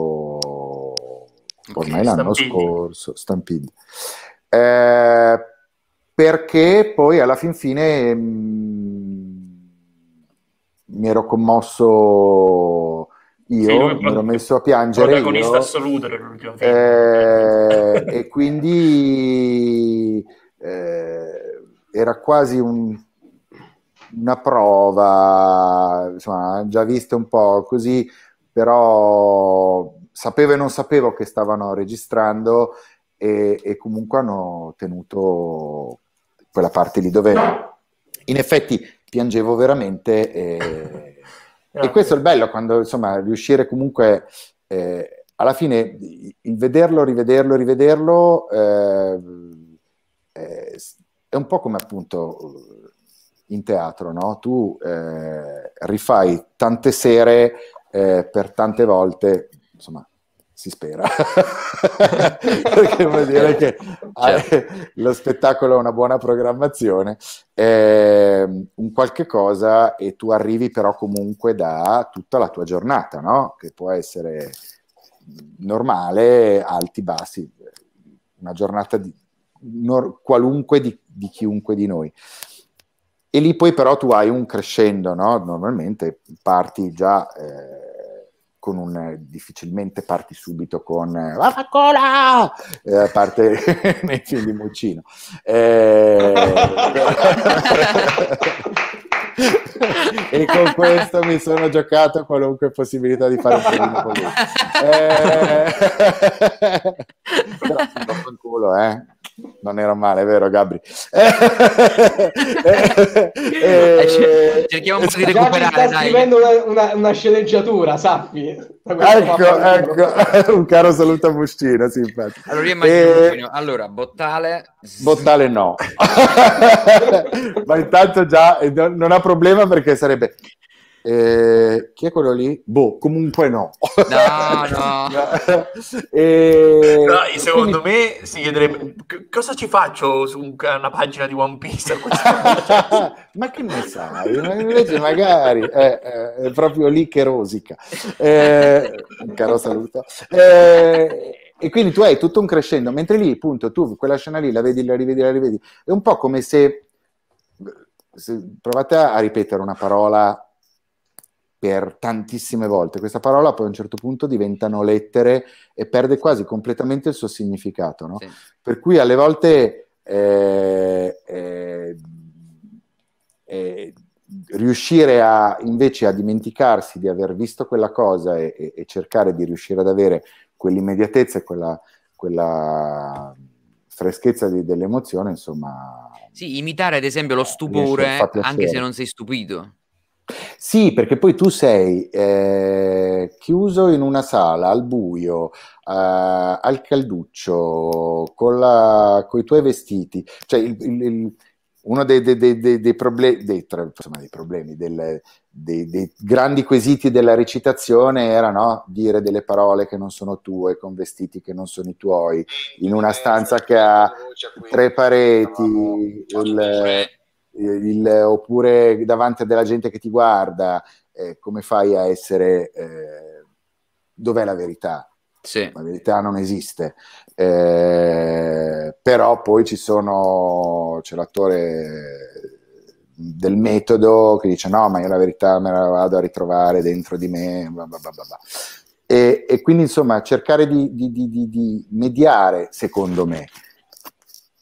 ormai okay, l'anno Stampede. scorso, Stampede. Eh, perché poi alla fin fine mh, mm, mi ero commosso io, sì, mi ero messo a piangere. Protagonista io, assoluto dell'ultimo film. Eh, e quindi eh, era quasi un, una prova, insomma, già vista un po' così, però sapevo e non sapevo che stavano registrando e, e comunque hanno tenuto quella parte lì dove in effetti piangevo veramente. E, e questo è il bello, quando insomma riuscire comunque eh, alla fine il vederlo, rivederlo, rivederlo eh, eh è un po' come appunto in teatro, no? Tu eh, rifai tante sere eh, per tante volte, insomma si spera, perché vuol dire che certo. lo spettacolo ha una buona programmazione, ehm, un qualche cosa e tu arrivi però comunque da tutta la tua giornata, no? che può essere normale, alti, bassi, una giornata di, nor, qualunque di, di, chiunque di noi. E lì poi però tu hai un crescendo, no? normalmente parti già... Eh, con un eh, difficilmente parti subito con la cola eh, eh parte nei film di Muccino eh, e con questo mi sono giocato qualunque possibilità di fare un film con lui. Eh... Però culo, eh. Non era male, vero Gabri? Eh... Eh... Cerchiamo un po' di recuperare. Gabri sta dai. scrivendo una, una, una sceneggiatura, sappi ecco, ecco, un caro saluto a Buscino, sì, infatti. Allora, e... Eh, allora Bottale... Bottale no. Ma intanto già eh, non ha problema perché sarebbe eh, chi è quello lì? Boh, comunque no. No, no. Eh, e... no secondo Quindi... me si chiederebbe cosa ci faccio su una pagina di One Piece Ma che ne sai? Invece magari eh, eh, è proprio lì che rosica. un eh, caro saluto. Eh, e quindi tu hai tutto un crescendo, mentre lì, appunto, tu quella scena lì la vedi, la rivedi, la rivedi. È un po' come se, se provate a ripetere una parola per tantissime volte. Questa parola poi a un certo punto diventano lettere e perde quasi completamente il suo significato. No? Sì. Per cui alle volte eh, eh, eh, riuscire a, invece a dimenticarsi di aver visto quella cosa e, e, e cercare di riuscire ad avere quell'immediatezza e quella, quella freschezza di, dell'emozione, insomma... Sì, imitare ad esempio lo stupore anche se non sei stupito. Sì, perché poi tu sei eh, chiuso in una sala al buio, eh, al calduccio, con, i tuoi vestiti. Cioè, il, il, uno dei, dei, dei, dei problemi, tra, insomma, problemi del, dei, grandi quesiti della recitazione era no? dire delle parole che non sono tue, con vestiti che non sono i tuoi, in una eh, stanza che ha tre pareti. Il, eh, il, oppure davanti a della gente che ti guarda, eh, come fai a essere... Eh, dov'è la verità? Sì. La verità non esiste. Eh, però poi ci sono, c'è l'attore del metodo che dice no, ma io la verità me la vado a ritrovare dentro di me, bla bla bla bla. E, e quindi insomma cercare di, di, di, di mediare, secondo me,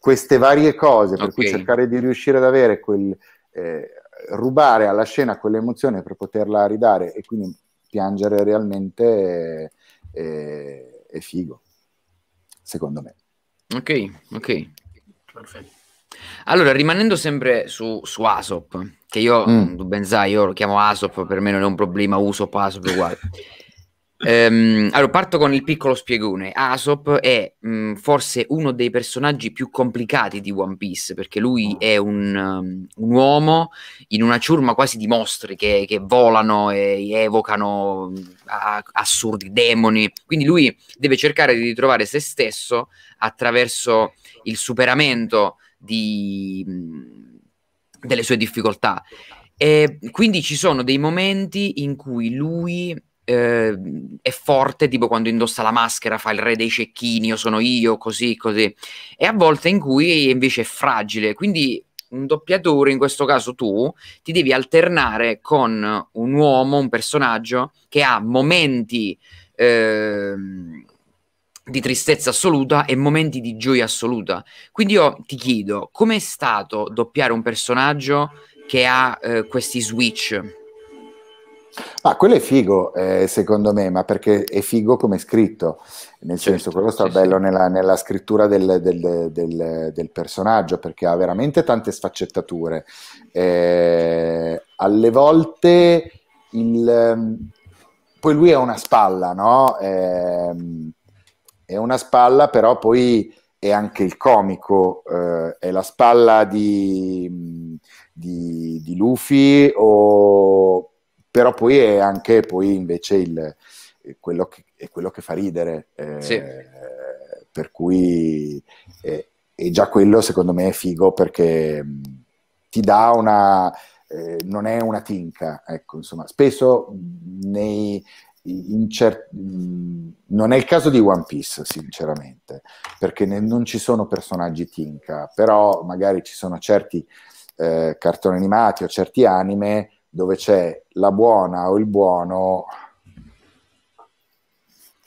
queste varie cose, per okay. cui cercare di riuscire ad avere quel, eh, rubare alla scena quell'emozione per poterla ridare e quindi piangere realmente è, eh, è, è figo, secondo me. Ok, ok. Perfetto. Allora, rimanendo sempre su, su Asop, che io, mm. tu ben sai, io lo chiamo Asop, per me non è un problema, uso Asop uguale. Ehm, allora, parto con il piccolo spiegone. Asop è mh, mm, forse uno dei personaggi più complicati di One Piece, perché lui ah. è un, um, un uomo in una ciurma quasi di mostri che, che volano e evocano mm, a, assurdi demoni. Quindi lui deve cercare di ritrovare se stesso attraverso il superamento di, mh, mm, delle sue difficoltà. E quindi ci sono dei momenti in cui lui eh, è forte, tipo quando indossa la maschera, fa il re dei cecchini, o sono io, così, così, e a volte in cui invece è fragile. Quindi un doppiatore, in questo caso tu, ti devi alternare con un uomo, un personaggio che ha momenti eh, di tristezza assoluta e momenti di gioia assoluta. Quindi io ti chiedo, com'è stato doppiare un personaggio che ha eh, questi switch? Ma quello è figo, eh, secondo me, ma perché è figo come scritto, nel certo, senso quello sta sì, bello sì. Nella, nella, scrittura del, del, del, del, personaggio, perché ha veramente tante sfaccettature. Eh, alle volte il... Ehm, poi lui è una spalla, no? Eh, è una spalla, però poi è anche il comico, eh, è la spalla di, di, di Luffy o però poi è anche poi invece il, quello, che, è quello che fa ridere, eh, sì. per cui è, eh, e già quello secondo me è figo perché mm, ti dà una... Eh, non è una tinca, ecco, insomma, spesso nei, Cer- mm, non è il caso di One Piece, sinceramente, perché ne- non ci sono personaggi tinca, però magari ci sono certi eh, cartoni animati o certi anime dove c'è la buona o il buono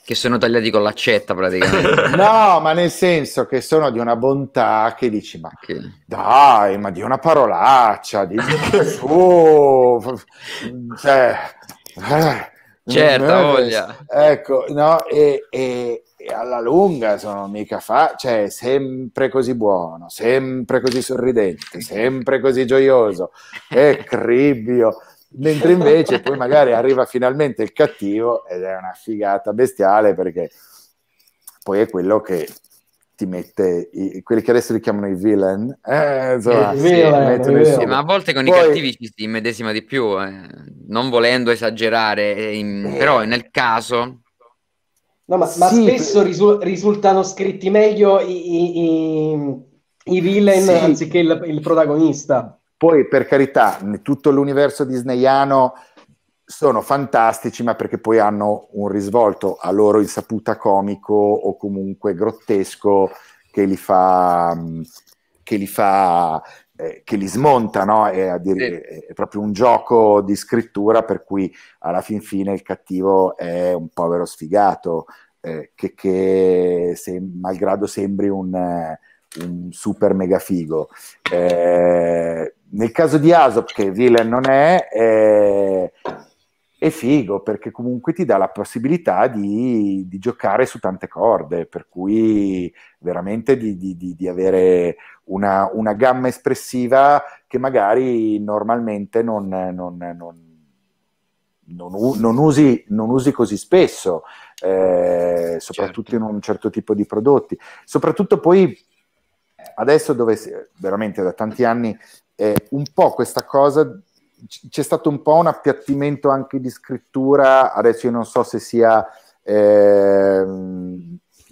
che sono tagliati con l'accetta praticamente. no, ma nel senso che sono di una bontà che dici, ma che... dai, ma di una parolaccia, di su, cioè, eh, Certo, voglia. Ecco, no, e, e, e, alla lunga sono mica fa, cioè sempre così buono, sempre così sorridente, sempre così gioioso, è cribbio. Mentre invece poi magari arriva finalmente il cattivo ed è una figata bestiale perché poi è quello che ti mette i, quelli che adesso li chiamano i villain, eh, insomma, eh, villain, villain. Sì, ma a volte con Poi, i cattivi ci si immedesima di più, eh. non volendo esagerare, eh, in, eh. però nel caso... No, ma, ma sì, spesso risu- risultano scritti meglio i, i, i villain sì. anziché il, il protagonista. Poi, per carità, tutto l'universo disneyano sono fantastici, ma perché poi hanno un risvolto a loro insaputa comico o comunque grottesco che li fa, mm, che li, fa, eh, che li smonta, no? è, dire, è, proprio un gioco di scrittura per cui alla fin fine il cattivo è un povero sfigato, eh, che, che se, malgrado sembri un, eh, un super mega figo. Eh, nel caso di Asop, che Villain non è, eh, è figo perché comunque ti dà la possibilità di, di giocare su tante corde, per cui veramente di, di, di avere una, una, gamma espressiva che magari normalmente non, non, non, non usi, usi, così spesso, eh, soprattutto certo. in un certo tipo di prodotti. Soprattutto poi adesso dove veramente da tanti anni è un po' questa cosa c'è stato un po' un appiattimento anche di scrittura, adesso io non so se sia... Eh,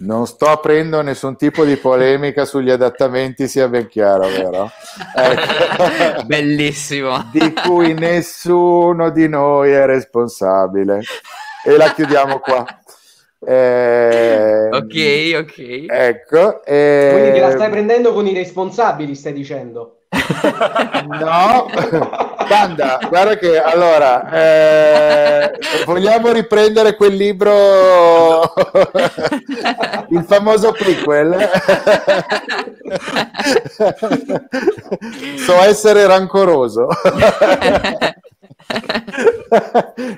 non sto aprendo nessun tipo di polemica sugli adattamenti, sia ben chiaro, vero? Ecco. Bellissimo. Di cui nessuno di noi è responsabile. E la chiudiamo qua. Eh, ok, ok. Ecco. Eh, Quindi te la stai ehm, prendendo con i responsabili, stai dicendo? no, Banda, guarda che allora eh, vogliamo riprendere quel libro, il famoso prequel. so essere rancoroso.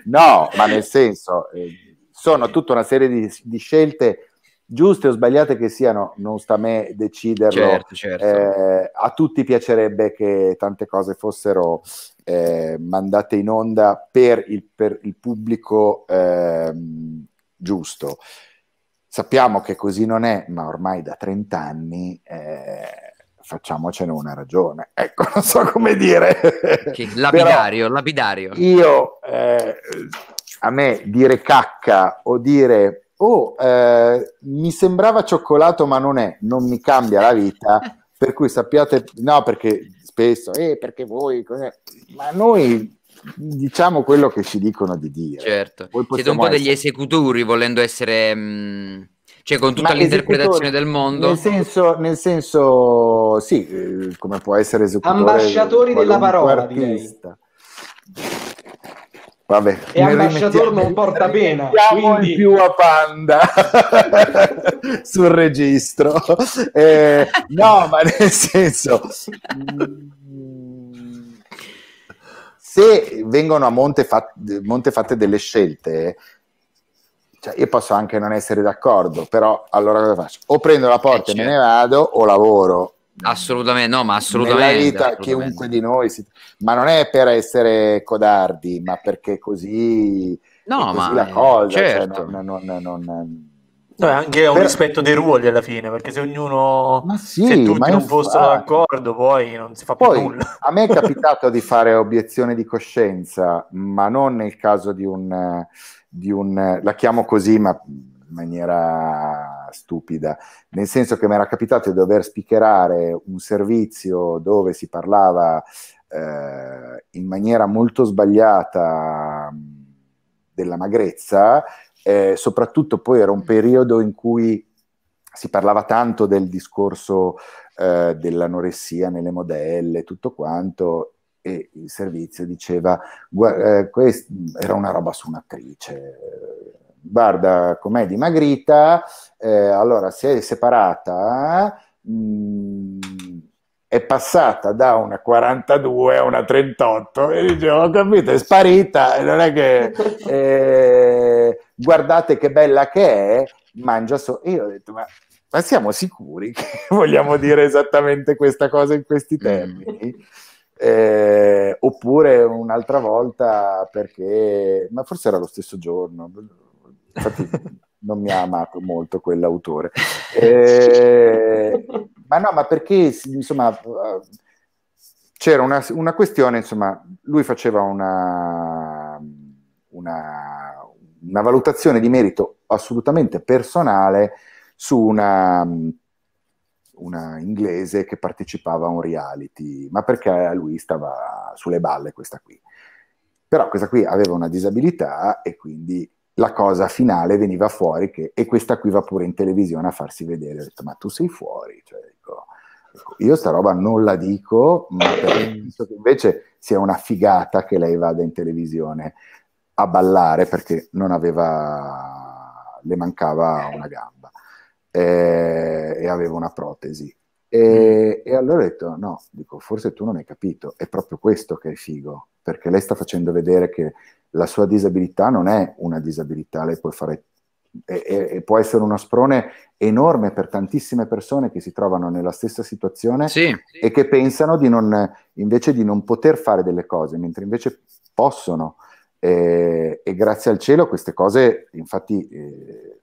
no, ma nel senso, eh, sono tutta una serie di, di scelte giuste o sbagliate che siano, non sta a me deciderlo. Certo, certo. Eh, a tutti piacerebbe che tante cose fossero eh, mandate in onda per il, per il pubblico eh, giusto. Sappiamo che così non è, ma ormai da 30 anni eh, facciamocene una ragione. Ecco, non so come dire. Che lapidario, lapidario. Io, eh, a me dire cacca o dire oh, eh, mi sembrava cioccolato ma non è, non mi cambia la vita, per cui sappiate, no perché spesso, eh, perché voi, cos'è? ma noi diciamo quello che ci dicono di dire. Certo, siete un po' essere... degli esecutori volendo essere... Mh, mm, cioè con tutta ma l'interpretazione del mondo. Nel senso, nel senso sì, eh, come può essere esecutore. Ambasciatori della parola, artista. direi. Vabbè, e ambasciatore non porta bene. Quindi... più a panda sul registro. Eh, no, ma nel senso... Se vengono a monte, fat- monte fatte delle scelte, cioè, io posso anche non essere d'accordo, però allora cosa faccio? O prendo la porta e me ne certo. vado o lavoro Assolutamente, no, ma assolutamente. Nella vita assolutamente. chiunque di noi, si... ma non è per essere codardi, ma perché così, no, così ma, la cosa. Cioè, certo. Cioè, non, non, non, No, è anche un per... rispetto dei ruoli alla fine, perché se ognuno, sì, se tutti non fossero d'accordo, poi non si fa più nulla. a me è capitato di fare obiezione di coscienza, ma non nel caso di un, di un la chiamo così, ma in maniera stupida, nel senso che mi era capitato di dover spicherare un servizio dove si parlava eh, in maniera molto sbagliata della magrezza, eh, soprattutto poi era un mm. periodo in cui si parlava tanto del discorso eh, dell'anoressia nelle modelle, tutto quanto, e il servizio diceva, eh, quest- era una roba su un'attrice, guarda com'è dimagrita, eh, allora si è separata, mh, mm, è passata da una 42 a una 38 e dicevo, ho capito, è sparita, non è che... Eh, guardate che bella che è, mangia solo... Io ho detto, ma ma siamo sicuri che vogliamo dire esattamente questa cosa in questi termini? Eh, oppure un'altra volta perché, ma forse era lo stesso giorno, Infatti non mi ha amato molto quell'autore. Eh, ma no, ma perché insomma eh, c'era una, una questione, insomma, lui faceva una, una, una, valutazione di merito assolutamente personale su una, una inglese che partecipava a un reality, ma perché a lui stava sulle balle questa qui. Però questa qui aveva una disabilità e quindi la cosa finale veniva fuori che, e questa qui va pure in televisione a farsi vedere. Ho detto, ma tu sei fuori. Cioè, dico, io sta roba non la dico, ma mm. penso che invece sia una figata che lei vada in televisione a ballare perché non aveva, le mancava una gamba eh, e aveva una protesi. E, mm. e allora ho detto, no, dico, forse tu non hai capito, è proprio questo che è figo perché lei sta facendo vedere che la sua disabilità non è una disabilità, lei può fare e, e, può essere uno sprone enorme per tantissime persone che si trovano nella stessa situazione sì. e che pensano di non, invece di non poter fare delle cose, mentre invece possono. Eh, e grazie al cielo queste cose, infatti... Eh,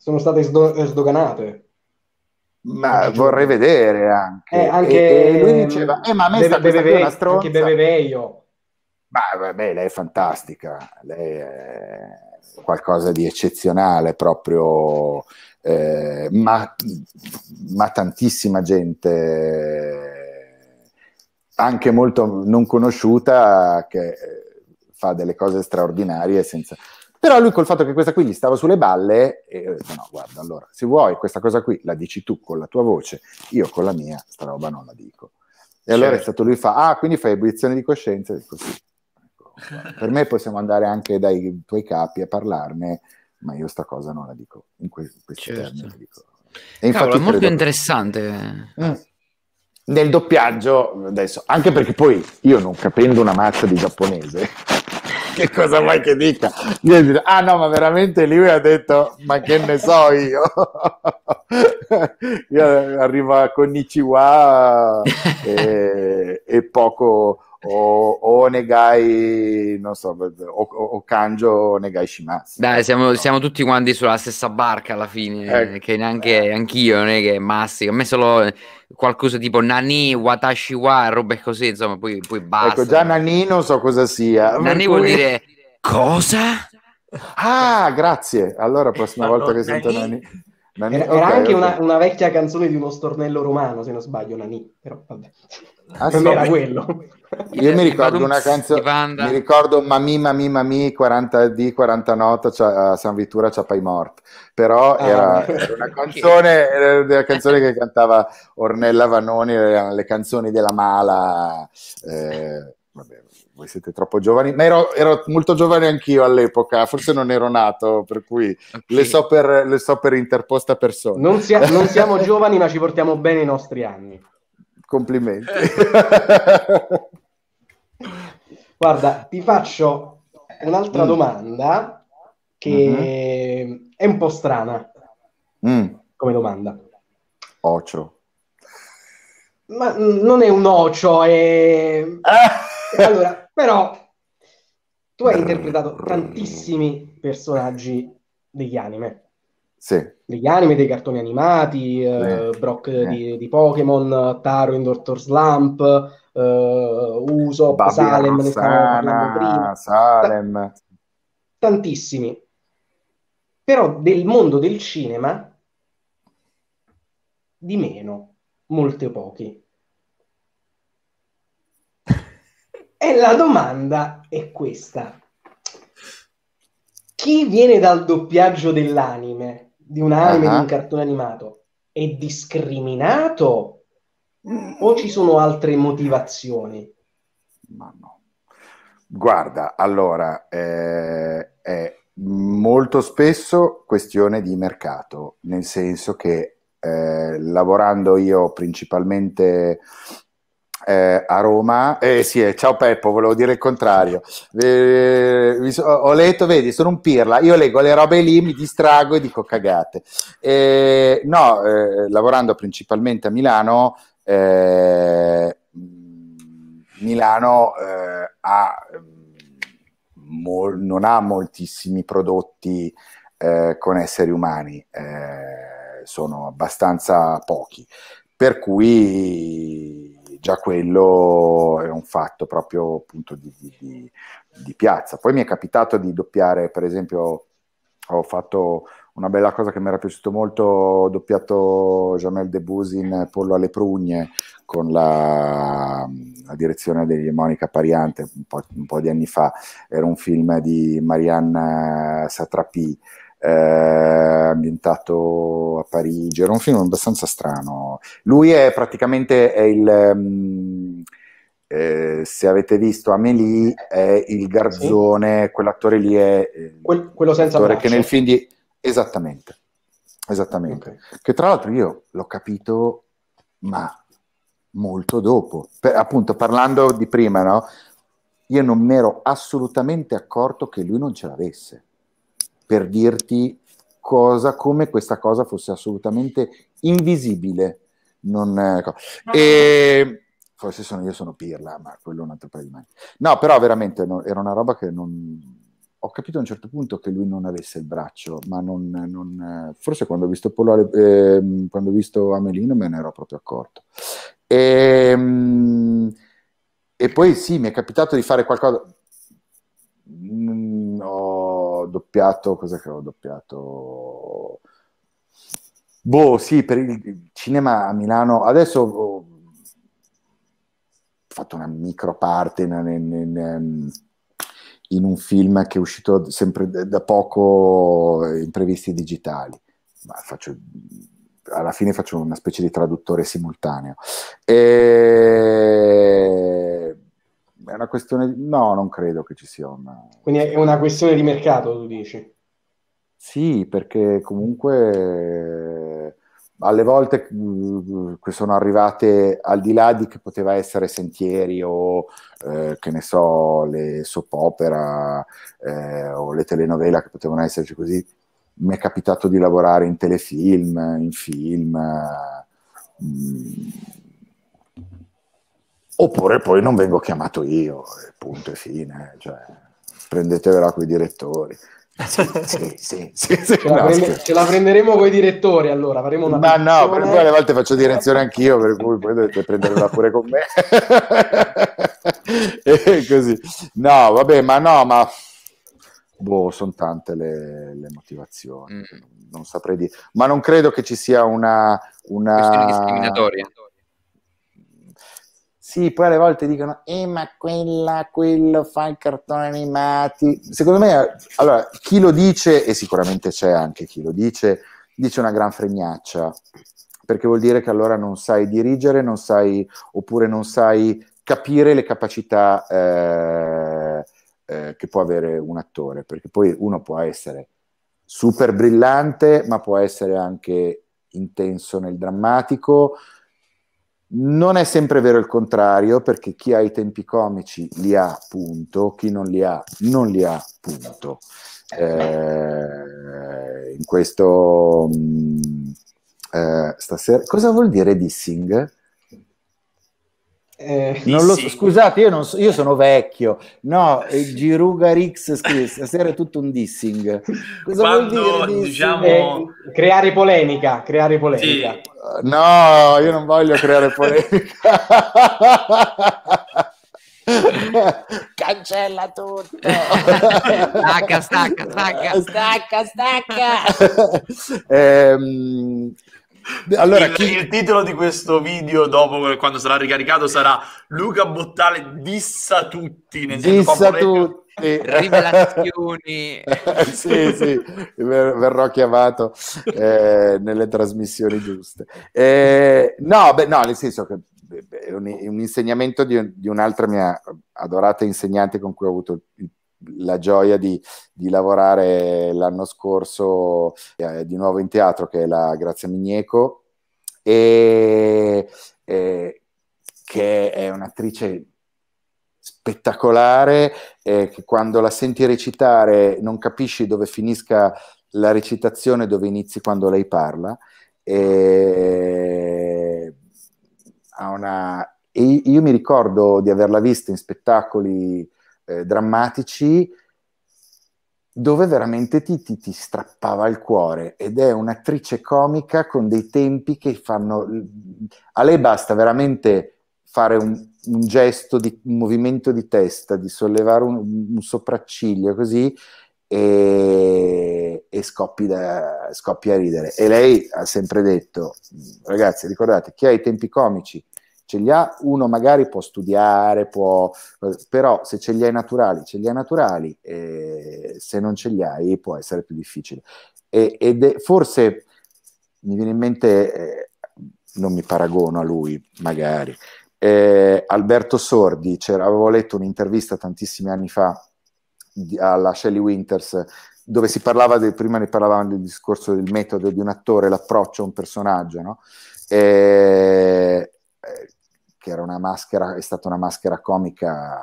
sono state sdo- sdoganate. Ma vorrei vedere anche. Eh, anche e, e lui diceva, eh, ma a me beve, sta beve, beve, una stronza. Anche Beveveio. Ma vabbè, lei è fantastica, lei è qualcosa di eccezionale proprio, eh, ma, ma tantissima gente, anche molto non conosciuta, che eh, fa delle cose straordinarie senza però lui col fatto che questa qui gli stava sulle balle, e ho detto no, guarda, allora, se vuoi questa cosa qui la dici tu con la tua voce, io con la mia, sta roba non la dico. E allora certo. è stato lui fa, ah, quindi fai ebulizione di coscienza, e sì. Ecco, per me possiamo andare anche dai tuoi capi a parlarne, ma io sta cosa non la dico in, que- in questi certo. termini. Dico. E infatti Cavolo, è molto credo... interessante. Mm. Nel doppiaggio, adesso, anche perché poi io non capendo una mazza di giapponese, che cosa vuoi che dica? ah no, ma veramente lui ha detto, ma che ne so io? io arrivo a Konnichiwa e, e poco o, o Negai, non so, o, o Kanjo Negai Shimasu. Dai, siamo, siamo, tutti quanti sulla stessa barca alla fine, eh, che neanche eh. anch'io non è che massico, a me solo qualcosa tipo Nani, Watashi wa, robe così, insomma, poi, poi basta. Ecco, già Nani non so cosa sia. Nani vuol dire cosa? Ah, grazie. Allora, prossima allora, volta che Nani... sento Nani... Nani... Era, okay, era anche okay. Una, una, vecchia canzone di uno stornello romano, se non sbaglio, Nani, però vabbè. Ah, era eh. quello. Io mi ricordo una canzone, mi ricordo Mami Mami Mami 40D 40 nota cioè, a San Vittura Ciapai Mort, però ah. era, era una canzone, era una canzone che cantava Ornella Vanoni, erano le canzoni della mala, eh, vabbè, voi siete troppo giovani, ma ero, ero, molto giovane anch'io all'epoca, forse non ero nato, per cui okay. le, so per, le, so per, interposta persona. Non, sia, non siamo giovani ma ci portiamo bene i nostri anni. Complimenti. Eh. Guarda, ti faccio un'altra mm. domanda che mm-hmm. è un po' strana mm. come domanda. Ocio. Ma mm, non è un ocio, è... Ah. Allora, però tu hai interpretato tantissimi personaggi degli anime sì. degli anime, dei cartoni animati, eh, Brock eh. Di, di, Pokémon, Taro in Dr. Slump, eh, Uso, Salem, ne prima. Salem. T- tantissimi. Però del mondo del cinema di meno, molte pochi. e la domanda è questa. Chi viene dal doppiaggio dell'anime? di un anime, uh-huh. di un ah. cartone animato, è discriminato o ci sono altre motivazioni? Ma no. Guarda, allora, eh, è molto spesso questione di mercato, nel senso che eh, lavorando io principalmente eh, a Roma, eh sì, eh, ciao Peppo, volevo dire il contrario. Eh, ho letto, vedi, sono un pirla, io leggo le robe lì, mi distrago e dico cagate. Eh, no, eh, lavorando principalmente a Milano, eh, Milano ha, mm, mo- non ha moltissimi prodotti con esseri umani, sono abbastanza pochi, per cui già quello è un fatto proprio appunto di, di, di, piazza. Poi mi è capitato di doppiare, per esempio, ho fatto una bella cosa che mi era piaciuto molto, ho doppiato Jamel Debussy in Pollo alle prugne con la, la direzione di Monica Pariante un po', un po', di anni fa, era un film di Marianne Satrapi eh, ambientato a Parigi, era un film abbastanza strano. Lui è praticamente è il... Um, eh, se avete visto Amélie è il garzone, sì. quell'attore lì è eh, Quel, quello senza attore che nel film di esattamente. Esattamente. Okay. Che tra l'altro io l'ho capito ma molto dopo. Per, appunto parlando di prima, no? Io non mi ero assolutamente accorto che lui non ce l'avesse per dirti cosa, come questa cosa fosse assolutamente invisibile. Non, ecco. e, forse sono, io sono pirla, ma quello è un altro paio di mani. No, però veramente no, era una roba che non... Ho capito a un certo punto che lui non avesse il braccio, ma non... non eh, forse quando ho visto Polare, eh, quando ho visto Amelino me ne ero proprio accorto. E, ehm, e poi sì, mi è capitato di fare qualcosa... No, mm, doppiato, cosa che avevo doppiato? Boh, sì, per il cinema a Milano, adesso oh, ho fatto una micro parte in, in, in, ehm, in un film che è uscito sempre da poco, Imprevisti digitali, ma faccio alla fine faccio una specie di traduttore simultaneo. E è una questione di... no, non credo che ci sia una... Quindi è una questione di mercato, tu dici? Sì, perché comunque alle volte mm, che sono arrivate al di là di che poteva essere Sentieri o eh, che ne so, le soap opera eh, o le telenovela che potevano esserci così, mi è capitato di lavorare in telefilm, in film. Mh, mm, oppure poi non vengo chiamato io, punto e fine, cioè, prendetevela con i direttori. Sì, sì, sì, ce, no, la prende, ce, la prenderemo con i direttori allora faremo una ma no, per poi alle volte faccio direzione anch'io per cui poi dovete prenderla pure con me e così no vabbè ma no ma boh sono tante le, le motivazioni mm. non saprei dire ma non credo che ci sia una, una... discriminatoria sì, poi alle volte dicono, eh, ma quella, quello fa i cartoni animati. Secondo me, allora, chi lo dice, e sicuramente c'è anche chi lo dice, dice una gran fregnaccia, perché vuol dire che allora non sai dirigere, non sai, oppure non sai capire le capacità eh, eh, che può avere un attore, perché poi uno può essere super brillante, ma può essere anche intenso nel drammatico, non è sempre vero il contrario, perché chi ha i tempi comici li ha, punto, chi non li ha, non li ha, punto. Eh, in questo... Mh, mm, eh, stasera, cosa vuol dire dissing? Eh, non lo so, scusate, io, non so, io, sono vecchio. No, Giruga Rix scrive, stasera è tutto un dissing. Cosa Quando, vuol dire? Diciamo... Eh, creare polemica, creare polemica. Sì. No, io non voglio creare polemica. Cancella tutto. stacca, stacca, stacca. Stacca, stacca. ehm, allora, il, chi... il, titolo di questo video, dopo quando sarà ricaricato, sarà Luca Bottale dissa tutti. Nel dissa tutti. Rivelazioni. sì, sì, ver- verrò chiamato eh, nelle trasmissioni giuste. Eh, no, beh, no, nel senso che è un, un, insegnamento di, di, un'altra mia adorata insegnante con cui ho avuto il, la gioia di, di lavorare l'anno scorso eh, di nuovo in teatro, che è la Grazia Migneco, e, eh, che è un'attrice spettacolare, eh, che quando la senti recitare non capisci dove finisca la recitazione, dove inizi quando lei parla. E, ha una, e io mi ricordo di averla vista in spettacoli eh, drammatici dove veramente ti, ti, ti, strappava il cuore ed è un'attrice comica con dei tempi che fanno... A lei basta veramente fare un, un gesto, di, un movimento di testa, di sollevare un, un sopracciglio così e, e scoppi, da, scoppi a ridere. E lei ha sempre detto, ragazzi ricordate, chi ha i tempi comici ce li ha, uno magari può studiare, può, però se ce li hai naturali, ce li hai naturali, eh, se non ce li hai può essere più difficile. E, ed è, forse mi viene in mente, eh, non mi paragono a lui magari, eh, Alberto Sordi, avevo letto un'intervista tantissimi anni fa di, alla Shelley Winters dove si parlava, del, prima ne parlavamo del discorso del metodo di un attore, l'approccio a un personaggio, no? eh, che era una maschera, è stata una maschera comica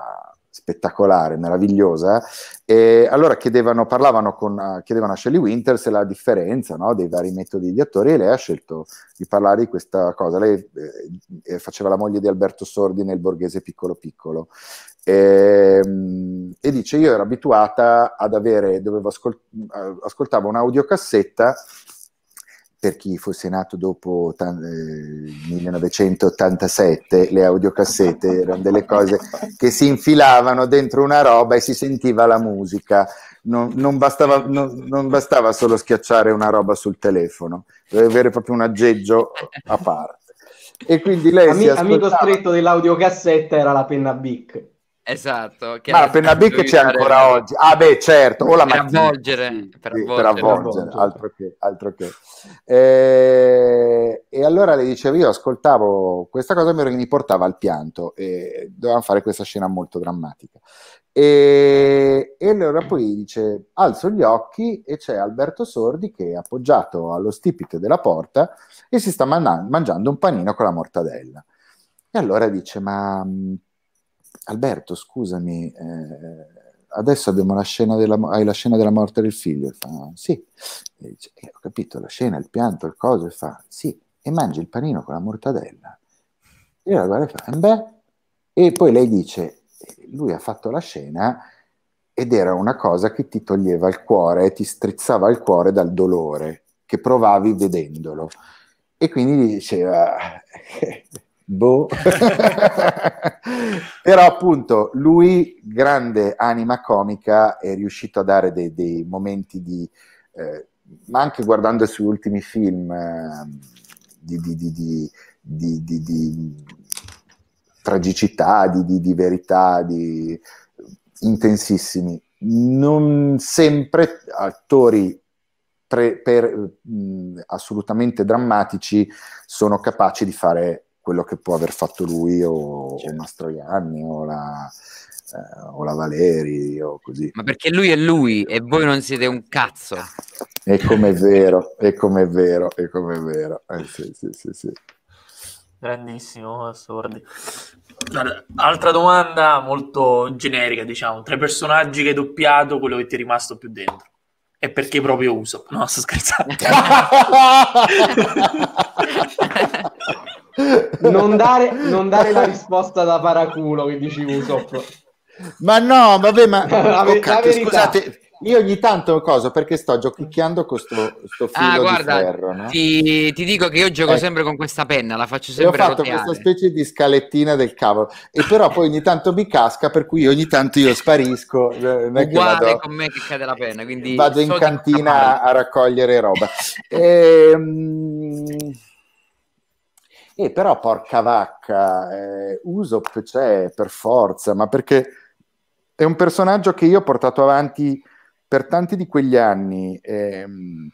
spettacolare, meravigliosa, eh. e allora chiedevano, parlavano con, eh, chiedevano a Shelley Winters la differenza no, dei vari metodi di attori e lei ha scelto di parlare di questa cosa. Lei eh, eh faceva la moglie di Alberto Sordi nel Borghese Piccolo Piccolo e, ehm, e dice io ero abituata ad avere, dovevo ascol- ascoltavo un'audiocassetta per chi fosse nato dopo eh, 1987, le audiocassette erano delle cose che si infilavano dentro una roba e si sentiva la musica. Non, non, bastava, non, non bastava, solo schiacciare una roba sul telefono, doveva avere proprio un aggeggio a parte. E quindi lei Ami, ascoltava... Amico stretto dell'audiocassetta era la penna Bic. Esatto. Che Ma la penna B che c'è ancora oggi. Ah beh, certo. O la per, mattina, avvolgere, sì, per, avvolgere, per avvolgere, altro che. Altro che. Eh, e allora le dicevo, io ascoltavo questa cosa mi, mi portava al pianto e dovevamo fare questa scena molto drammatica. E, e allora poi dice, alzo gli occhi e c'è Alberto Sordi che è appoggiato allo stipite della porta e si sta man- mangiando un panino con la mortadella. E allora dice, ma mm, Alberto, scusami, eh, adesso abbiamo la scena della, hai la scena della morte del figlio. fa, sì, dice, eh, ho capito, la scena, il pianto, il coso, e fa, sì, e mangi il panino con la mortadella. E la guardo e fa, beh, e poi lei dice, lui ha fatto la scena ed era una cosa che ti toglieva il cuore, ti strizzava il cuore dal dolore che provavi vedendolo. E quindi diceva... Boh. Però appunto lui, grande anima comica, è riuscito a dare dei, dei momenti di... Eh, ma anche guardando i suoi ultimi film eh, di, di, di, di, tragicità, di, verità, di intensissimi. Non sempre attori pre, per, mh, mm, assolutamente drammatici sono capaci di fare quello che può aver fatto lui o, certo. o Mastroianni o la, eh, o la Valeri o così. Ma perché lui è lui e voi non siete un cazzo. E come è vero, e come è vero, e come è vero. Eh, sì, sì, sì, sì. Grandissimo, assurdo. Altra domanda molto generica, diciamo, Tra i personaggi che hai doppiato, quello che ti è rimasto più dentro. E perché proprio uso? No, sto scherzando. non dare, non dare la risposta da paraculo che dici Usopp. Ma no, vabbè, ma la, oh, cacchio, scusate, io ogni tanto cosa perché sto giochicchiando con sto, sto ah, filo ah, guarda, di ferro. No? Ti, ti, dico che io gioco eh. sempre con questa penna, la faccio sempre. E ho fatto roteare. questa specie di scalettina del cavolo, e però poi ogni tanto mi casca, per cui ogni tanto io sparisco. Eh, non è che vado, con me che cade la penna, quindi vado in cantina a raccogliere roba. E, ehm, e però, porca vacca, eh, Usopp c'è per forza, ma perché è un personaggio che io ho portato avanti per tanti di quegli anni, ehm,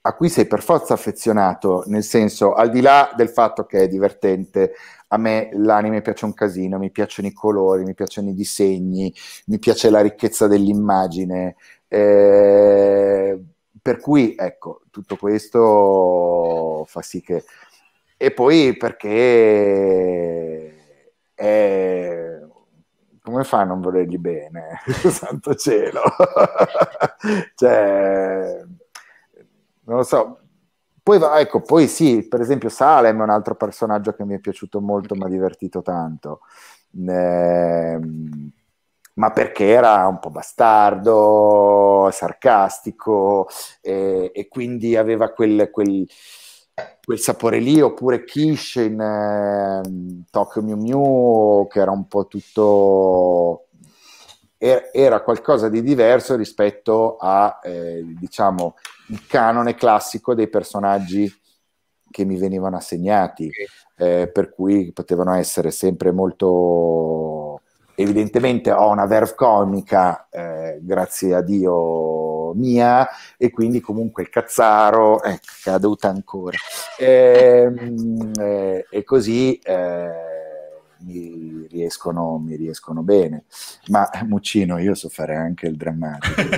a cui sei per forza affezionato, nel senso, al di là del fatto che è divertente, a me l'anime piace un casino, mi piacciono i colori, mi piacciono i disegni, mi piace la ricchezza dell'immagine. Eh, per cui, ecco, tutto questo fa sì che e poi perché è... come fa a non volergli bene? Santo cielo! cioè, non lo so. Poi, ecco, poi sì, per esempio Salem è un altro personaggio che mi è piaciuto molto, mi ha divertito tanto. Eh, ma perché era un po' bastardo, sarcastico eh, e, quindi aveva quel, quel quel sapore lì, oppure Kish in eh, Tokyo Mew Mew, che era un po' tutto... Er-, era qualcosa di diverso rispetto a, eh, diciamo, il canone classico dei personaggi che mi venivano assegnati, eh, per cui potevano essere sempre molto... Evidentemente ho una verve comica, eh, grazie a Dio mia e quindi comunque il Cazzaro, è eh, caduta ancora. E, ehm, eh, e così... Eh, mi riescono, mi riescono, bene. Ma Muccino, io so fare anche il drammatico.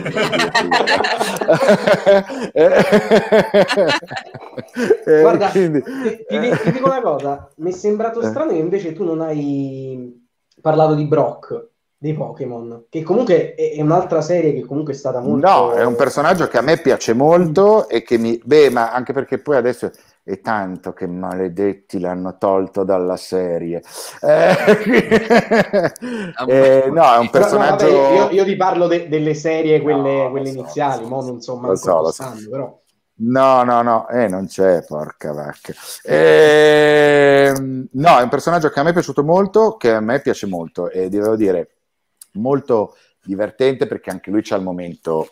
Eh, Guarda, Quindi, ti, ti, dico una cosa, mi è sembrato strano che invece tu non hai parlato di Brock dei Pokémon, che comunque è, è, un'altra serie che comunque è stata molto... No, è un personaggio che a me piace molto e che mi... Beh, ma anche perché poi adesso è tanto che maledetti l'hanno tolto dalla serie. Eh, eh, eh no, è un personaggio... No, vabbè, io, io, vi parlo de- delle serie, quelle, no, quelle so, iniziali, so, non so manco so, so. però... No, no, no, eh, non c'è, porca vacca. Eh, no, è un personaggio che a me è piaciuto molto, che a me piace molto e devo dire, molto divertente perché anche lui c'ha il momento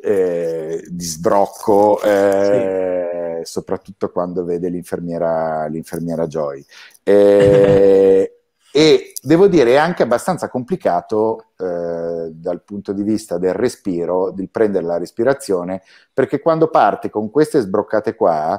eh, di sbrocco, eh, sì. soprattutto quando vede l'infermiera, l'infermiera Joy. Eh, e devo dire è anche abbastanza complicato eh, dal punto di vista del respiro, di prendere la respirazione, perché quando parte con queste sbroccate qua,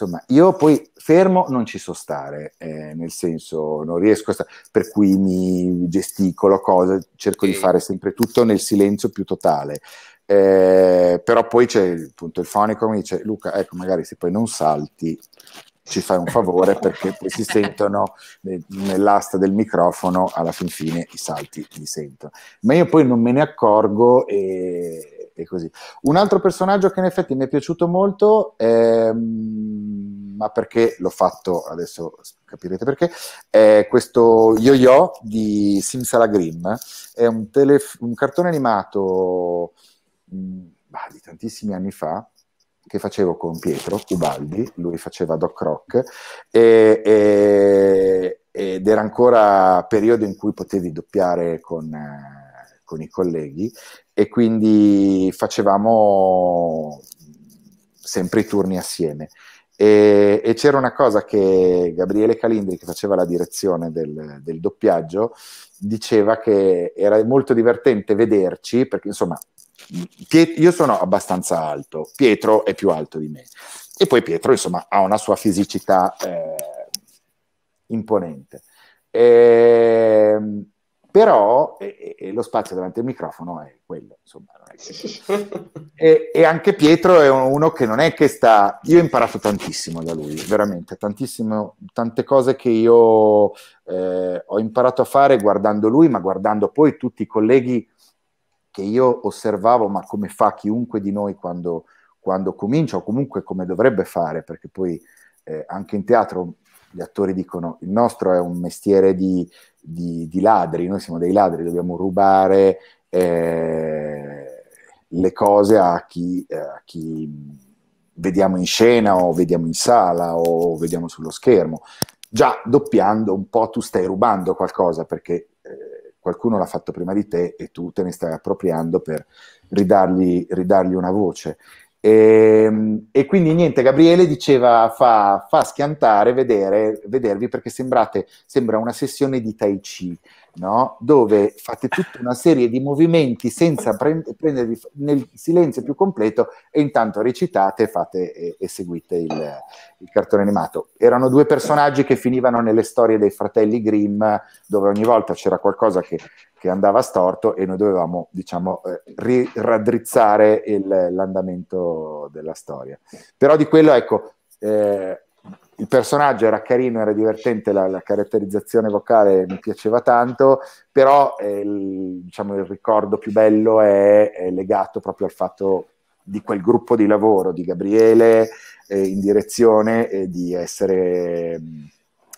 insomma, io poi fermo non ci so stare, eh, nel senso non riesco a stare, per cui mi gesticolo cose, cerco sì. di fare sempre tutto nel silenzio più totale. Eh, però poi c'è appunto il fonico mi dice Luca, ecco, magari se poi non salti ci fai un favore perché poi si sentono nell'asta del microfono alla fin fine i salti li sentono. Ma io poi non me ne accorgo e, e così. Un altro personaggio che in effetti mi è piaciuto molto, è, ehm, ma perché l'ho fatto, adesso capirete perché, è questo yo-yo di Simsalagrim, è un, telef- un cartone animato mh, mm, di tantissimi anni fa, che facevo con Pietro Ubaldi, lui faceva Doc Rock, e, e, ed era ancora periodo in cui potevi doppiare con, eh, con i colleghi e quindi facevamo sempre i turni assieme. E, e, c'era una cosa che Gabriele Calindri, che faceva la direzione del, del, doppiaggio, diceva che era molto divertente vederci, perché insomma Piet- io sono abbastanza alto, Pietro è più alto di me. E poi Pietro, insomma, ha una sua fisicità eh, imponente. Ehm, però e, e lo spazio davanti al microfono è quello, insomma. È che... e, e, anche Pietro è uno che non è che sta... Io ho imparato tantissimo da lui, veramente, tantissimo, tante cose che io eh, ho imparato a fare guardando lui, ma guardando poi tutti i colleghi che io osservavo, ma come fa chiunque di noi quando, quando comincia, o comunque come dovrebbe fare, perché poi eh, anche in teatro gli attori dicono il nostro è un mestiere di, di, di ladri, noi siamo dei ladri, dobbiamo rubare eh, le cose a chi, eh, a chi vediamo in scena o vediamo in sala o vediamo sullo schermo. Già doppiando un po' tu stai rubando qualcosa perché eh, qualcuno l'ha fatto prima di te e tu te ne stai appropriando per ridargli, ridargli una voce. E, ehm, e, quindi niente, Gabriele diceva fa, fa schiantare vedere, vedervi perché sembrate, sembra una sessione di tai chi no? dove fate tutta una serie di movimenti senza prend- prendervi nel silenzio più completo e intanto recitate fate e, e seguite il, il, cartone animato. Erano due personaggi che finivano nelle storie dei fratelli Grimm, dove ogni volta c'era qualcosa che, che andava storto e noi dovevamo, diciamo, eh, ri- raddrizzare il, l'andamento della storia. Però di quello, ecco, eh, il personaggio era carino, era divertente, la, la caratterizzazione vocale mi piaceva tanto, però eh, il, diciamo, il ricordo più bello è, è, legato proprio al fatto di quel gruppo di lavoro, di Gabriele eh, in direzione e di essere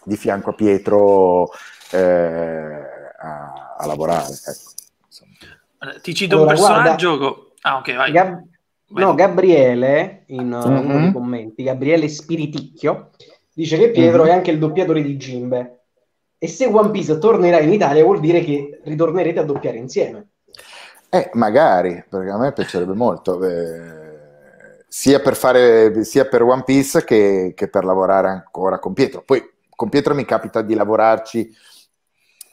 di fianco a Pietro eh, a, a, lavorare. Ecco, Ti cito allora, un personaggio. Guarda, ah, ok, vai. Gab- no, Gabriele, in uh, mm-hmm. uno dei mhm. commenti, Gabriele Spiriticchio, dice che Pietro mm-hmm. è anche il doppiatore di Jimbe. E se One Piece tornerà in Italia vuol dire che ritornerete a doppiare insieme. Eh, magari, perché a me piacerebbe molto, eh, sia, per fare, sia per One Piece che, che, per lavorare ancora con Pietro. Poi con Pietro mi capita di lavorarci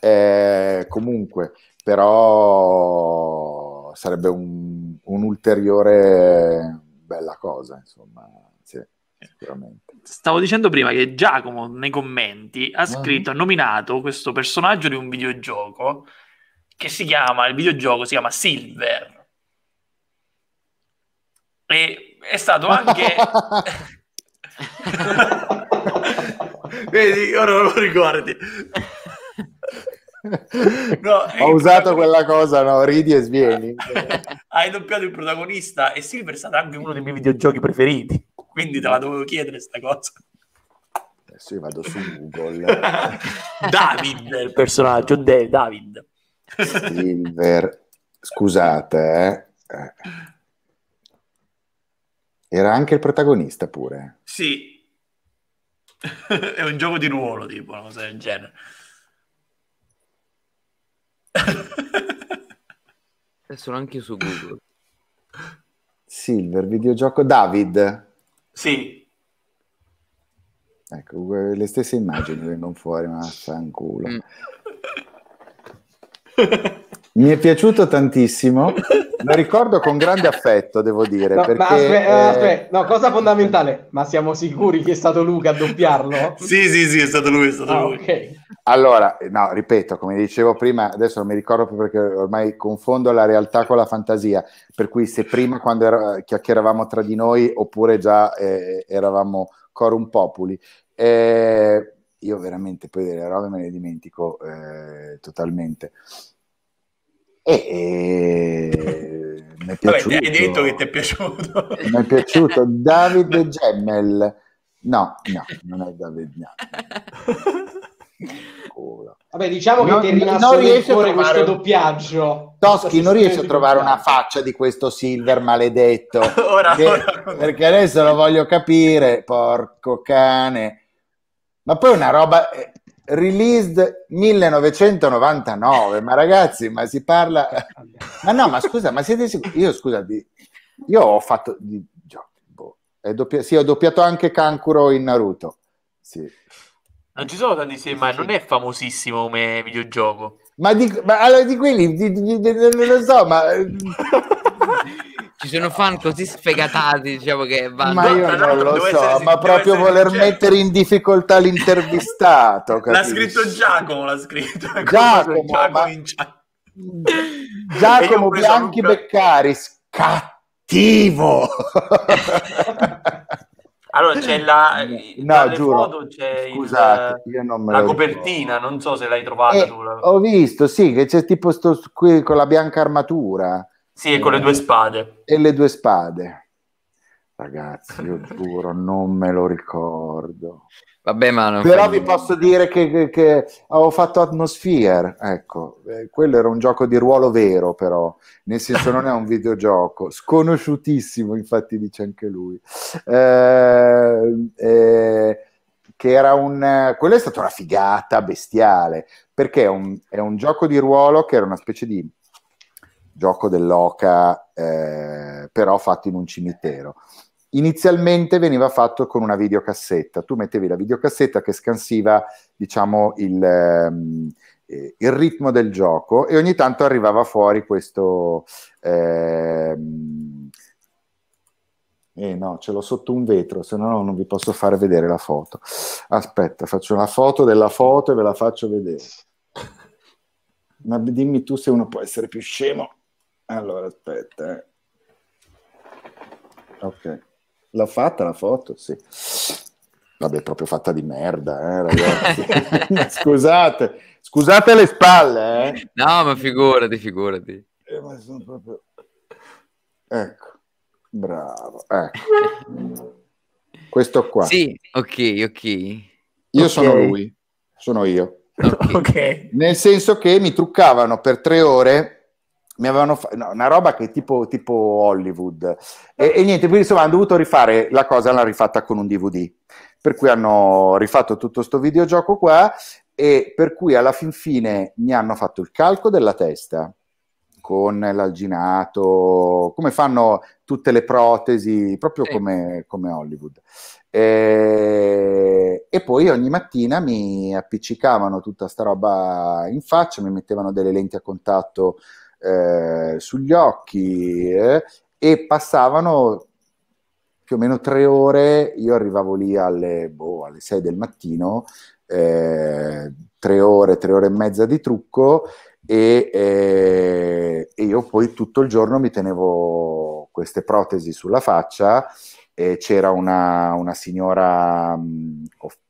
eh, comunque, però sarebbe un, un'ulteriore bella cosa, insomma, sì, sicuramente stavo dicendo prima che Giacomo nei commenti ha ah. scritto, ha nominato questo personaggio di un videogioco che si chiama, il videogioco si chiama Silver. E è stato anche... Vedi, ora non lo ricordi. No, Ho eh, usato quella cosa, no? Ridi e svieni. Hai doppiato il protagonista e Silver è stato anche uno dei miei videogiochi preferiti, quindi te la mm. dovevo chiedere sta cosa. Adesso eh io vado su Google. David il personaggio, De- David. Silver, scusate, eh. eh. Era anche il protagonista pure. Sì. è un gioco di ruolo, tipo, una cosa del genere. sono anche su Google. Silver, videogioco David. Sì. Ecco, le stesse immagini vengono fuori, ma fa fanculo. Mm. Mi è piaciuto tantissimo, lo ricordo con grande affetto, devo dire. No, perché, aspetta, eh... aspetta. No, cosa fondamentale, ma siamo sicuri che è stato Luca a doppiarlo? sì, sì, sì, è stato lui, è stato ah, lui. Okay. Allora, no, ripeto, come dicevo prima, adesso non mi ricordo più perché ormai confondo la realtà con la fantasia, per cui se prima quando era, chiacchieravamo tra di noi oppure già eh, eravamo corum populi, eh, io veramente poi delle robe me le dimentico eh, totalmente. E, e... Eh, mi è piaciuto. Vabbè, hai detto che ti è piaciuto. mi è piaciuto David Gemmel. No, no, non è David Gemmel. Vabbè, diciamo no, che ti è rimasto fuori questo un... doppiaggio. Toschi, non riesce a trovare una faccia di questo Silver maledetto. ora, che, ora. Perché adesso lo voglio capire, porco cane. Ma poi una roba, eh, released 1999, ma ragazzi, ma si parla... Ma no, ma scusa, ma siete sicuri? Io scusa, io ho fatto... Di... Boh, doppia... Sì, ho doppiato anche Kankuro in Naruto. Sì. Non ci sono tantissimi, ma non è famosissimo come videogioco. Ma di, ma allora di quelli, di, di, non lo so, ma... ci sono fan così sfegatati, diciamo che vanno. Ma io non lo so, essere, ma proprio voler sincero. mettere in difficoltà l'intervistato. l'ha scritto Giacomo, l'ha scritto. Giacomo, ma... Giacomo Bianchi Luca... Beccari, cattivo! Allora c'è la no, giuro. C'è Scusate, il, la copertina, ricordo. non so se l'hai trovata. Eh, ho visto, sì, che c'è tipo sto qui con la bianca armatura. Sì, e con le due spade. E le due spade. Ragazzi, io giuro, non me lo ricordo. Vabbè, ma Però vi niente. posso dire che, che, che, avevo fatto Atmosphere, ecco, eh, quello era un gioco di ruolo vero però, nel senso non è un videogioco, sconosciutissimo infatti dice anche lui, eh, eh, che era un... quella è stata una figata bestiale, perché è un, è un gioco di ruolo che era una specie di gioco dell'oca, eh, però fatto in un cimitero. Inizialmente veniva fatto con una videocassetta, tu mettevi la videocassetta che scansiva diciamo, il, ehm, eh, il ritmo del gioco e ogni tanto arrivava fuori questo... Eh, eh no, ce l'ho sotto un vetro, se no non vi posso fare vedere la foto. Aspetta, faccio una foto della foto e ve la faccio vedere. Ma dimmi tu se uno può essere più scemo. Allora, aspetta. Eh. Ok. L'ho fatta la foto, sì. Vabbè, proprio fatta di merda, eh, ragazzi. scusate, scusate le spalle, eh. No, ma figurati, figurati. Eh, ma sono proprio... Ecco, bravo, ecco. Questo qua. Sì, ok, ok. Io okay. sono lui, sono io. Okay. okay. Nel senso che mi truccavano per tre ore mi avevano fatto no, una roba che tipo, tipo Hollywood. E, e, niente, quindi insomma hanno dovuto rifare la cosa, l'hanno rifatta con un DVD. Per cui hanno rifatto tutto questo videogioco qua e per cui alla fin fine mi hanno fatto il calco della testa con l'alginato, come fanno tutte le protesi, proprio sì. come, come, Hollywood. E, e, poi ogni mattina mi appiccicavano tutta sta roba in faccia, mi mettevano delle lenti a contatto eh, sugli occhi eh, e passavano più o meno tre ore, io arrivavo lì alle, boh, alle sei del mattino, eh, tre ore, tre ore e mezza di trucco e, eh, e, io poi tutto il giorno mi tenevo queste protesi sulla faccia e c'era una, una signora mh,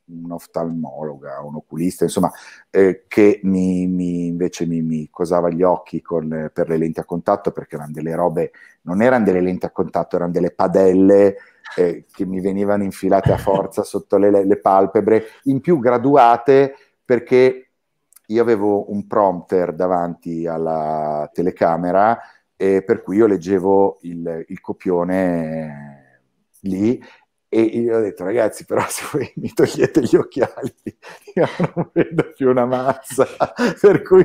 un oftalmologa, un oculista, insomma, eh, che mi, mi, invece mi, mi, cosava gli occhi con, per le lenti a contatto perché erano delle robe, non erano delle lenti a contatto, erano delle padelle eh, che mi venivano infilate a forza sotto le, le palpebre, in più graduate perché io avevo un prompter davanti alla telecamera e eh, per cui io leggevo il, il copione eh, lì e gli ho detto ragazzi però se voi mi togliete gli occhiali io non vedo più una mazza per cui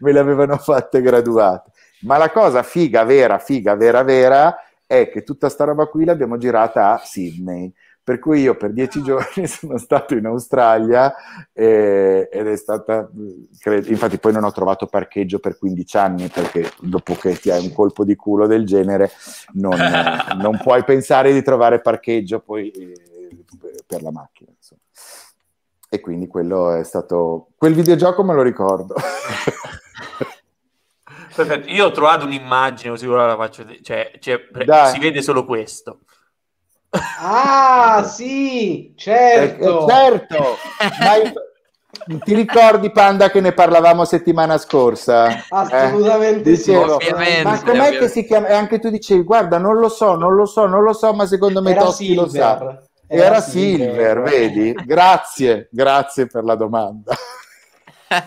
me le avevano fatte graduate ma la cosa figa vera figa vera vera è che tutta sta roba qui l'abbiamo girata a Sydney per cui io per dieci ah. giorni sono stato in Australia e, ed è stata, cred- infatti poi non ho trovato parcheggio per 15 anni perché dopo che ti hai un colpo di culo del genere non, non puoi pensare di trovare parcheggio poi eh, per la macchina. Insomma. E quindi quello è stato... Quel videogioco me lo ricordo. Perfetto, io ho trovato un'immagine, così ora la faccio, cioè, cioè si vede solo questo. Ah, sì, certo. Eh, certo. certo. Ma ti ricordi Panda che ne parlavamo settimana scorsa? Eh, Assolutamente eh? sì. Ovviamente, ma com'è ovviamente. che si chiama? E anche tu dicevi, guarda, non lo so, non lo so, non lo so, ma secondo me Era Toschi Silver. lo sa. Era, Era Silver, Silver, vedi? Grazie, grazie per la domanda.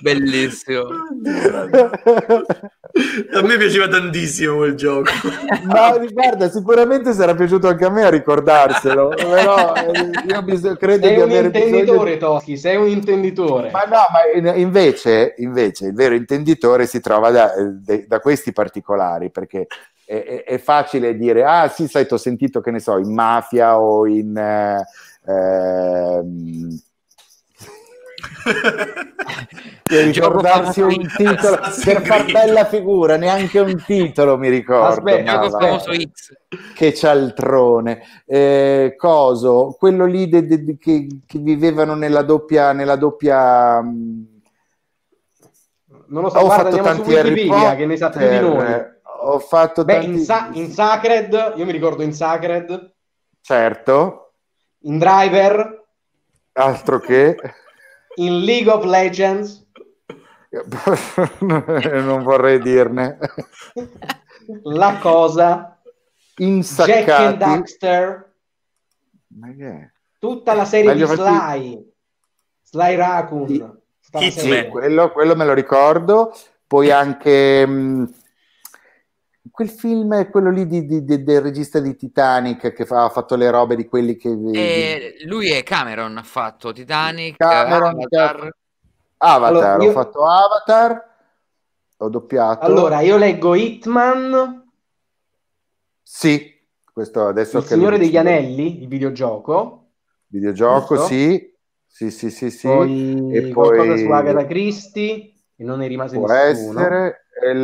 Bellissimo. A me piaceva tantissimo quel gioco. Ma guarda, sicuramente sarà piaciuto anche a me a ricordarselo. Però eh, io bis- credo sei di un intenditore, di... Tocchi, sei un intenditore. Ma no, ma invece, invece il vero intenditore si trova da, eh, da questi particolari, perché è, è, facile dire, ah sì, sai, ti ho sentito che ne so, in mafia o in... Eh, ehm, per ricordarsi un titolo per far bella figura neanche un titolo mi ricordo Aspetta, eh. che cialtrone eh, coso quello lì de, de, de, che, che, vivevano nella doppia nella doppia mm, non lo so ho guarda, fatto tanti Harry Potter che ne sa più di noi eh, ho fatto Beh, tanti... in, sa- in Sacred io mi ricordo in Sacred certo in Driver altro che in League of Legends? non vorrei dirne. La cosa. Insaccati. Jack and Daxter. Ma che è? Tutta la serie Meglio di Sly. Fatti... Sly Raccoon. Sì. Quello, quello, me lo ricordo. Poi anche... Mh, mm, quel film, è quello lì di, di, di, del regista di Titanic che fa, ha fatto le robe di quelli che... Eh, lui è Cameron, ha fatto Titanic, Cameron, Avatar. Certo. Avatar, allora, io... ho fatto Avatar, ho doppiato. Allora, io leggo Hitman. Sì, questo adesso... Il Signore degli Anelli, il videogioco. Videogioco, Giusto? sì. Sì, sì, sì, sì. Poi, e poi... su Agatha Christie, e non è rimasto Può essere... Il,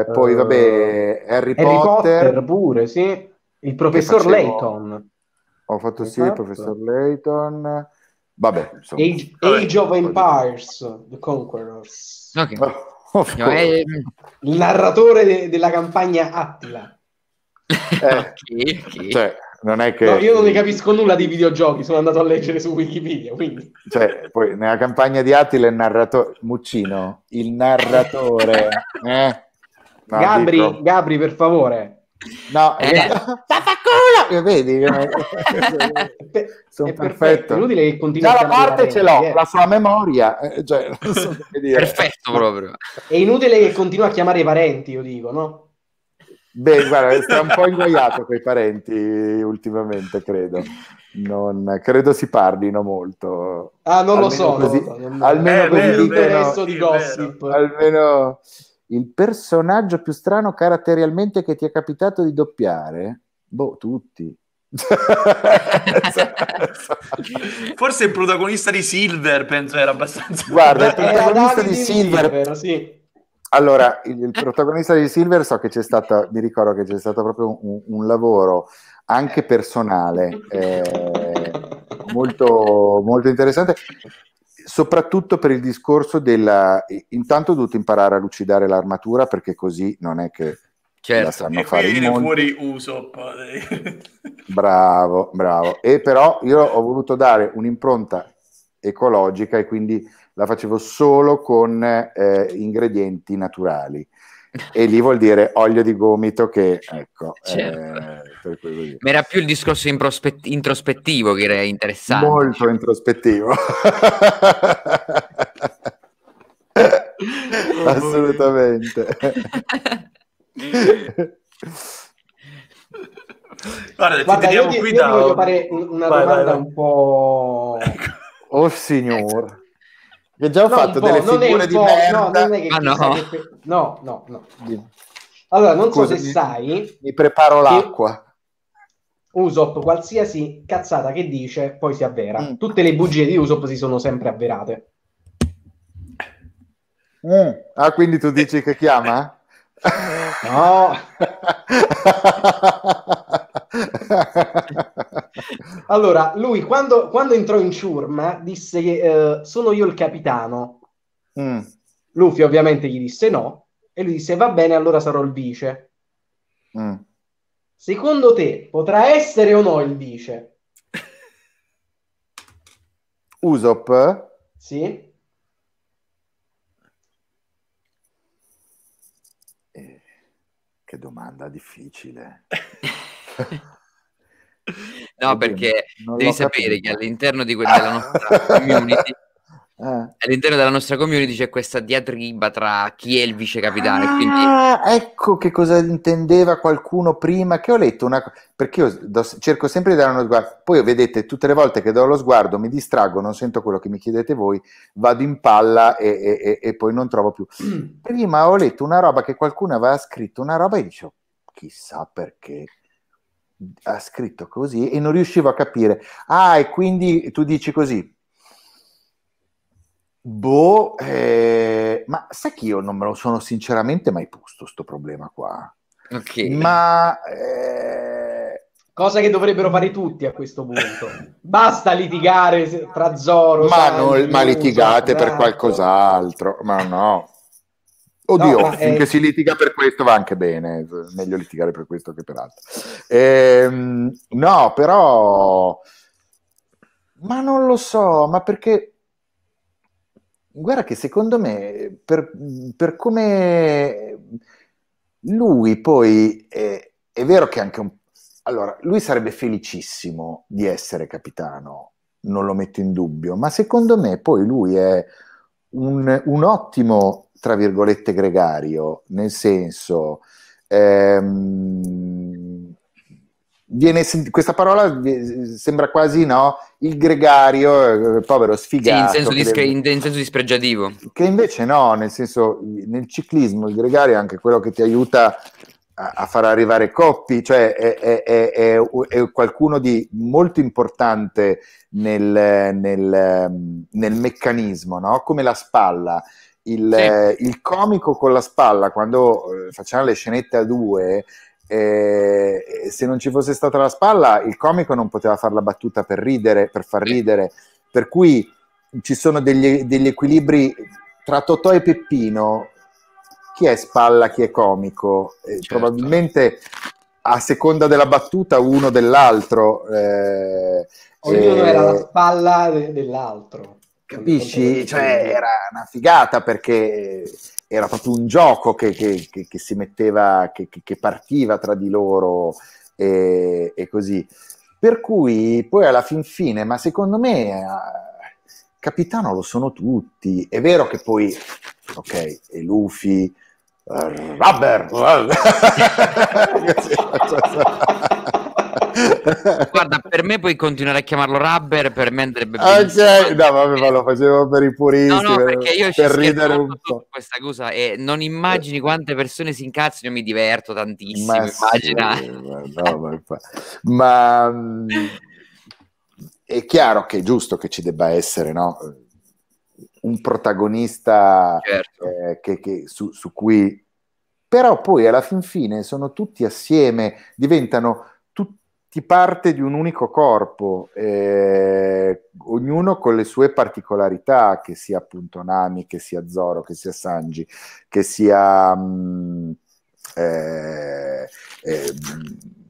eh, poi vabbè, eh, Harry, Harry Potter. Potter pure, sì. Il professor facevo... Layton. Ho fatto esatto. sì, il esatto. professor Layton. Vabbè, insomma. Age, Age of Empires, The Conquerors. Okay. no, è... Eh, il narratore de- della campagna Attila. Eh, okay, okay. Cioè, non è che... No, io non ne capisco nulla di videogiochi, sono andato a leggere su Wikipedia, quindi... Cioè, poi nella campagna di Attila il narratore... Muccino, il narratore... eh? No, Gabri, Gabri, per favore. No, eh. vaffanculo! Eh, vedi? Eh. Sono è perfetto. perfetto. È inutile che continui Già la parte ce l'ho, eh. la sua memoria. Eh, cioè, so perfetto proprio. È inutile che continui a chiamare i parenti, io dico, no? Beh, guarda, sta un po' inguaiato con i parenti ultimamente, credo. Non, credo si parlino molto. Ah, non lo so. Così, non lo so Almeno eh, così vero, dicono, adesso di gossip. Almeno il personaggio più strano caratterialmente che ti è capitato di doppiare? Boh, tutti. Forse il protagonista di Silver, penso era abbastanza... Guarda, il eh, eh, protagonista di Silver... Silver sì. Allora, il, il, protagonista di Silver so che c'è stato, mi ricordo che c'è stato proprio un, un lavoro anche personale. Eh, molto, molto interessante soprattutto per il discorso della... Intanto ho dovuto imparare a lucidare l'armatura perché così non è che certo, la sanno fare in fuori uso. bravo, bravo. E però io ho voluto dare un'impronta ecologica e quindi la facevo solo con eh, ingredienti naturali. E lì vuol dire olio di gomito che, ecco, certo. eh, per quello lì. Ma era più il discorso introspett- introspettivo che era interessante. Molto introspettivo. Assolutamente. Guarda, Guarda io, qui io da... voglio fare una vai, domanda vai, vai. un po'... Ecco. Oh signor. Che già ho no, fatto delle figure di merda. No, che ah, no. Che... no, no, no. Allora, non Scusa, so se mi, sai... Mi preparo l'acqua. Usopp qualsiasi cazzata che dice poi si avvera. Mm. Tutte le bugie di Usopp si sono sempre avverate. Mm. Ah, quindi tu dici che chiama? no. allora, lui quando, quando, entrò in ciurma eh, disse che eh, sono io il capitano. Mm. Luffy ovviamente gli disse no e lui disse va bene, allora sarò il vice. Mm. Secondo te potrà essere o no il vice? Usop? Sì. Eh, che domanda difficile. no, perché devi sapere capito. che all'interno di quella della nostra community eh. All'interno della nostra community c'è questa diatriba tra chi è il vice capitano. Ah, quindi... Ecco che cosa intendeva qualcuno prima che ho letto una perché io do, cerco sempre di dare uno sguardo. Poi vedete, tutte le volte che do lo sguardo mi distraggo, non sento quello che mi chiedete voi, vado in palla e, e, e, e poi non trovo più. Mm. Prima ho letto una roba che qualcuno aveva scritto, una roba e dicevo, chissà perché ha scritto così e non riuscivo a capire. Ah, e quindi tu dici così, Boh, eh, ma sai che io non me lo sono sinceramente mai posto questo problema qua. Okay. Ma... Eh... Cosa che dovrebbero fare tutti a questo punto. Basta litigare tra Zoro. Ma, Sanji, non, ma litigate esatto. per qualcos'altro, ma no. Oddio, no, finché è... Eh, si litiga per questo va anche bene, meglio litigare per questo che per altro. Ehm, no, però... Ma non lo so, ma perché Guarda che secondo me, per, per come lui poi, è, è, vero che anche un... Allora, lui sarebbe felicissimo di essere capitano, non lo metto in dubbio, ma secondo me poi lui è un, un ottimo, tra virgolette, gregario, nel senso... Ehm, Viene, questa parola sembra quasi no, il gregario, il eh, povero sfigato. Sì, in senso, discre- deve... in, senso dispregiativo. Che invece no, nel senso, nel ciclismo il gregario è anche quello che ti aiuta a, a far arrivare coppi, cioè è, è, è, è qualcuno di molto importante nel, nel, nel meccanismo, no? come la spalla. Il, sì. il, comico con la spalla, quando eh, facciamo le scenette a due, eh, se non ci fosse stata la spalla, il comico non poteva fare la battuta per ridere, per far ridere. Per cui ci sono degli, degli equilibri tra Totò e Peppino. Chi è spalla, chi è comico? Eh, Probabilmente a seconda della battuta uno dell'altro. Eh, Ognuno era la spalla de- dell'altro. Capisci? Cioè, era una figata perché era proprio un gioco che, che, che, che si metteva, che, partiva tra di loro e, e, così. Per cui poi alla fin fine, ma secondo me eh, capitano lo sono tutti. È vero che poi, ok, e Luffy, uh, Rubber, Guarda, per me puoi continuare a chiamarlo Rubber, per me andrebbe ah, bene. Ok, no, vabbè, ma lo facevo per i puristi, no, no, per, io per ridere un po'. Questa cosa e non immagini quante persone si incazzano, io mi diverto tantissimo, ma immagina. Sì, no, ma, ma mm, è chiaro che è giusto che ci debba essere, no? Un protagonista certo. eh, che, che, su, su cui però poi alla fin fine sono tutti assieme, diventano si parte di un unico corpo, eh, ognuno con le sue particolarità, che sia appunto Nami, che sia Zoro, che sia Sanji, che sia mh, mm, eh, eh,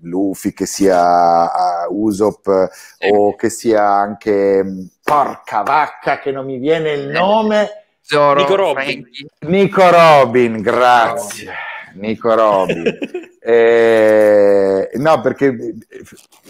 Luffy, che sia uh, Usopp o che sia anche mh, mm, porca vacca che non mi viene il eh. nome. Zoro, Nico Robin. Nico Robin, grazie. Nico Robi. eh, no, perché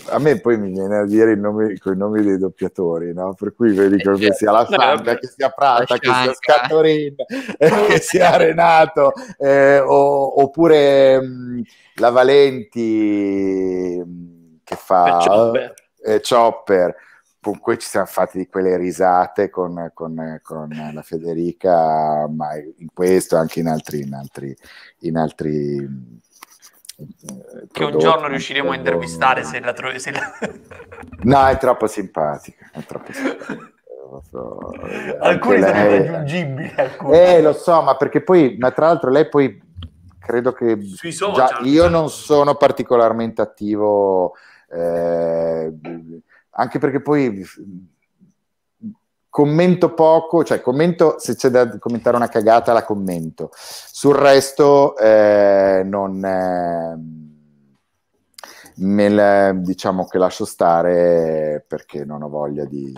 a me poi mi viene a dire i nomi, con i nomi dei doppiatori, no? Per cui vedi eh, che certo. sia la Sandra, che sia Prata, che sia Scattorin, eh, che sia Renato, eh, o, oppure mh, mm, la Valenti mm, che fa... Eh, Chopper. Chopper comunque ci siamo fatti di quelle risate con, con, con la Federica, ma in questo anche in altri, in altri, in altri eh, che un giorno riusciremo a intervistare se la trovi. La... no, è troppo simpatica. È troppo simpatica. alcuni sono raggiungibili. Alcuni. Eh, lo so, ma perché poi, ma tra l'altro, lei poi credo che Sui social, già, io non sono particolarmente attivo. Eh, anche perché poi commento poco, cioè commento se c'è da commentare una cagata la commento, sul resto eh, non... Eh, me la, diciamo che lascio stare perché non ho voglia di,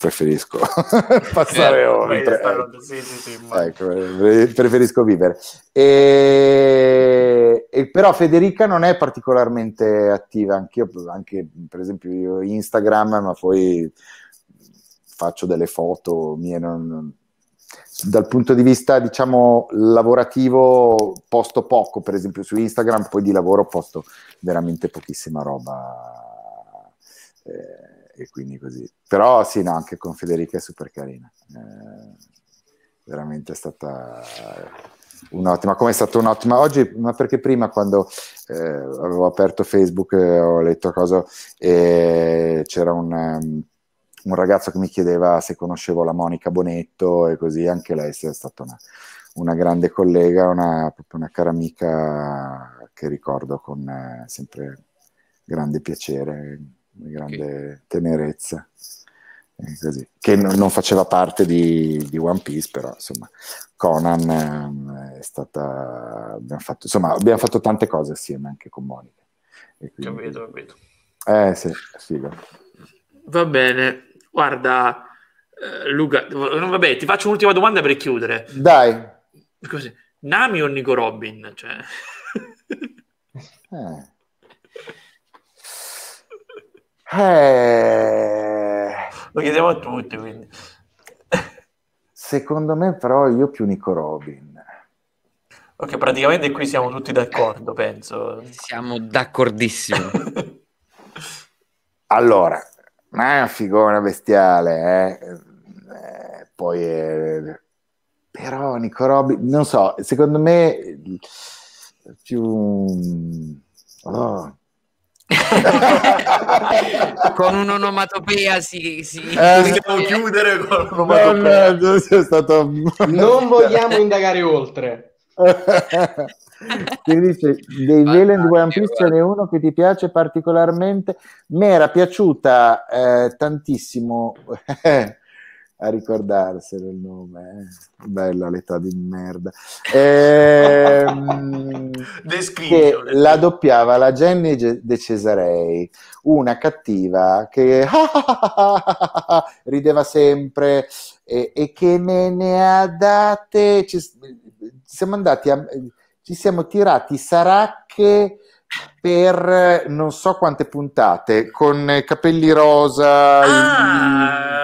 preferisco passare eh, oltre. Stato, ecco. sì, sì, sì, ma... ecco, preferisco vivere. E... E però Federica non è particolarmente attiva, anch'io, anche per esempio io Instagram, ma poi faccio delle foto mie, non... dal punto di vista diciamo lavorativo posto poco, per esempio su Instagram, poi di lavoro posto veramente pochissima roba. Eh e quindi così. Però sì, no, anche con Federica è super carina. Eh, veramente è stata un'ottima, come è stata un'ottima oggi, ma perché prima quando eh, avevo aperto Facebook eh, ho letto cosa e c'era un, um, un, ragazzo che mi chiedeva se conoscevo la Monica Bonetto e così, anche lei è stata una, una grande collega, una, proprio una cara amica che ricordo con eh, sempre grande piacere di grande okay. tenerezza. Così. che non faceva parte di, di, One Piece, però insomma, Conan ehm, è stata. Abbiamo fatto, insomma, abbiamo fatto tante cose assieme anche con Monica. Quindi... Capito, capito. Eh sì, figo. Va bene, guarda, eh, Luca, vabbè, ti faccio un'ultima domanda per chiudere. Dai. Così. Nami o Nico Robin? Cioè... Eh. Eh... Lo chiediamo a tutti, quindi. Secondo me però io più Nico Robin. Ok, praticamente qui siamo tutti d'accordo, penso. Siamo d'accordissimo. allora, ma è una figura bestiale, eh? Eh, poi... È... Però Nico Robin, non so, secondo me più... Oh con un'onomatopea si, si... Eh, possiamo eh. chiudere con un'onomatopea no, no, stato... non vogliamo indagare oltre ti dice dei Velen di One Piece ce n'è uno che ti piace particolarmente mi era piaciuta eh, tantissimo eh, a ricordarselo il nome. Eh. Bella l'età di merda. Ehm, che la doppiava la Jenny De Cesarei, una cattiva che rideva sempre e, e, che me ne ha date. Ci, siamo andati a, ci siamo tirati saracche per non so quante puntate con capelli rosa. Ah,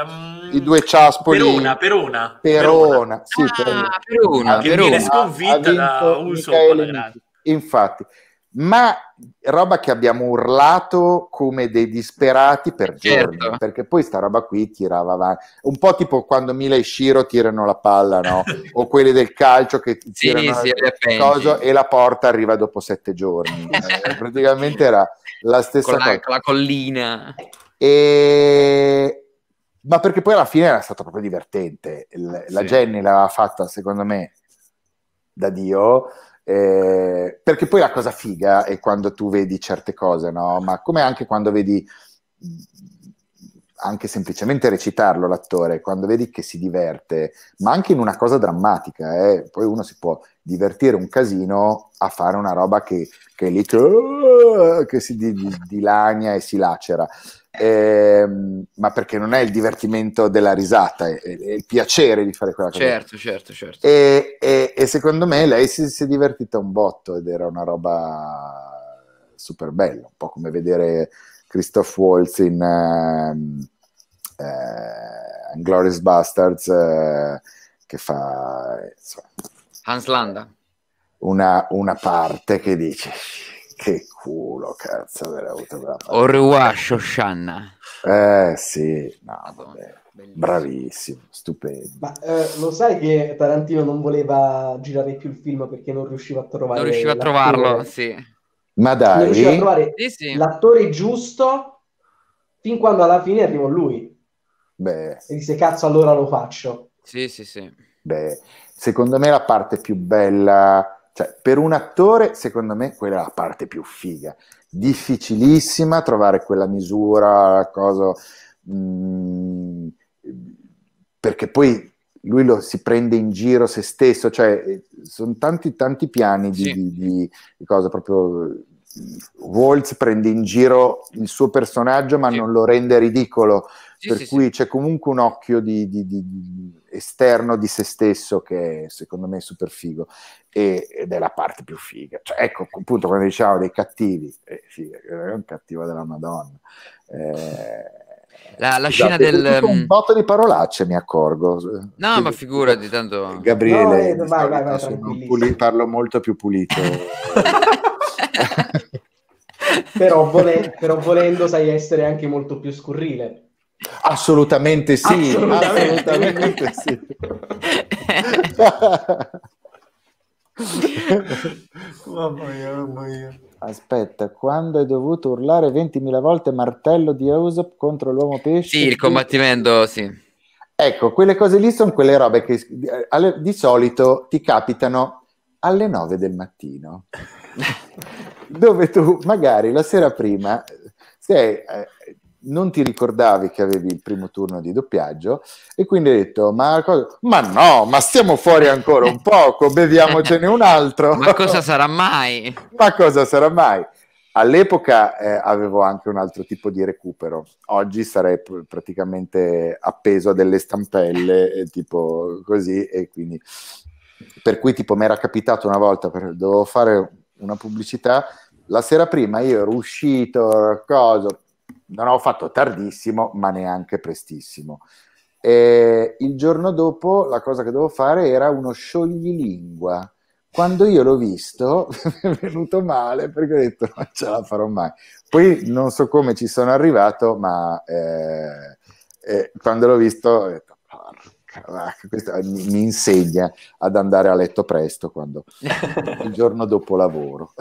il, mm, i due ciaspoli Perona Perona Perona, Perona. Sì, ah, Perona. che Perona. Ah, viene sconfitta da Usopp infatti ma roba che abbiamo urlato come dei disperati per certo. giorni, perché poi sta roba qui tirava avanti, un po' tipo quando Mila e Shiro tirano la palla, no? o quelli del calcio che tirano sì, sì, cosa, e la porta arriva dopo sette giorni, praticamente era la stessa Con la, cosa. La collina. E ma perché poi alla fine era stato proprio divertente. Il, sì. La Jenny l'aveva fatta, secondo me, da Dio. Eh, perché poi la cosa figa è quando tu vedi certe cose, no? Ma come anche quando vedi mm, anche semplicemente recitarlo l'attore, quando vedi che si diverte, ma anche in una cosa drammatica, eh? poi uno si può divertire un casino a fare una roba che, che lì che, oh, che si dilania e si lacera eh, ma perché non è il divertimento della risata, è, è il piacere di fare quella cosa. Certo, certo, certo. E, e, e secondo me lei si, si, è divertita un botto ed era una roba super bella, un po' come vedere Christoph Waltz in uh, ehm, eh, uh, Glorious Bastards uh, che fa... Insomma, Hans Landa. Una, una parte che dice che culo, cazzo, della autografia. Orwa Eh sì, no, ah, boh, vabbè. bravissimo, stupendo. Ma eh, lo sai che Tarantino non voleva girare più il film perché non riusciva a trovare... Non riusciva a trovarlo, sì. Ma dai. Non riusciva a trovare sì, sì. l'attore giusto fin quando alla fine arrivò lui. Beh. E disse, cazzo, allora lo faccio. Sì, sì, sì. Beh, secondo me la parte più bella cioè, per un attore, secondo me, quella è la parte più figa. Difficilissima trovare quella misura, cosa, mh, mm, perché poi lui lo, si prende in giro se stesso, cioè eh, sono tanti, tanti piani di, sì. di, di, di cose proprio Waltz prende in giro il suo personaggio ma sì. non lo rende ridicolo, sì, per sì, cui c'è comunque un occhio di, di, di esterno di se stesso che è, secondo me è super figo e, ed è la parte più figa. Cioè, ecco, appunto quando diciamo dei cattivi, eh, figa, è un cattivo della Madonna. Eh, la, la esatto. scena del un ehm, botto di parolacce mi accorgo no Quindi, ma figurati tanto Gabriele no, eh, vai, vai, vai, parlo molto più pulito però, vole- però, volendo sai essere anche molto più scurrile. Assolutamente sì, assolutamente, assolutamente sì. mamma mia, mamma mia. Aspetta, quando hai dovuto urlare 20.000 volte martello di Eusop contro l'uomo pesce? Sì, il combattimento, sì. Ecco, quelle cose lì sono quelle robe che eh, di solito ti capitano alle 9 del mattino. dove tu magari la sera prima sei, eh, non ti ricordavi che avevi il primo turno di doppiaggio e quindi hai detto ma, cosa... ma no, ma stiamo fuori ancora un poco, beviamocene un altro. ma cosa sarà mai? ma cosa sarà mai? All'epoca eh, avevo anche un altro tipo di recupero, oggi sarei pr- praticamente appeso a delle stampelle, eh, tipo così, e quindi... Per cui tipo mi era capitato una volta, per... dovevo fare una pubblicità, la sera prima io ero uscito, cosa, non ho fatto tardissimo, ma neanche prestissimo. E il giorno dopo la cosa che dovevo fare era uno scioglilingua. Quando io l'ho visto mi è venuto male perché ho detto non ce la farò mai. Poi non so come ci sono arrivato, ma eh, eh, quando l'ho visto ho detto questa mi insegna ad andare a letto presto quando il giorno dopo lavoro.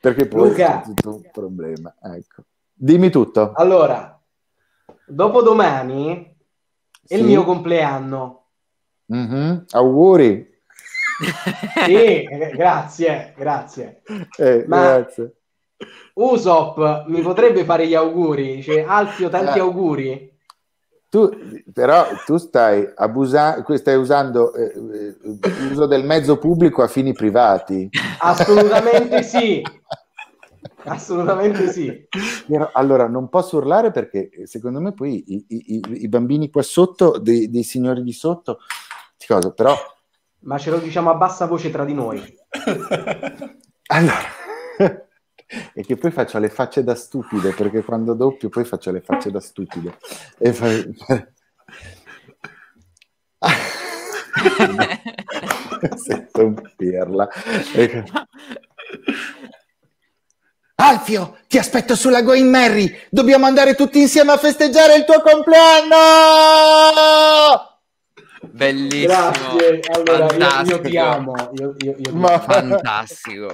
Perché poi Luca, è tutto un problema. Ecco. Dimmi tutto. Allora, dopodomani sì. è il mio compleanno. Mm-hmm. Auguri. sì, eh, grazie, grazie. Eh, Ma... grazie. Usopp mi potrebbe fare gli auguri? Dice, Alfio, tanti eh. auguri. Tu, però tu stai, abusando, stai usando eh, eh, l'uso del mezzo pubblico a fini privati. Assolutamente sì. Assolutamente sì. Allora, non posso urlare perché eh, secondo me poi i, i, i bambini qua sotto, dei, dei signori di sotto, cosa, però... Ma ce lo diciamo a bassa voce tra di noi. allora, e che poi faccio le facce da stupide, perché quando doppio poi faccio le facce da stupide. E fa... Sento un pirla. Alfio, ti aspetto sulla Going Merry. Dobbiamo andare tutti insieme a festeggiare il tuo compleanno. Bellissimo. Grazie. Allora, fantastico. Io, io, io, io, io. Ma... Fantastico.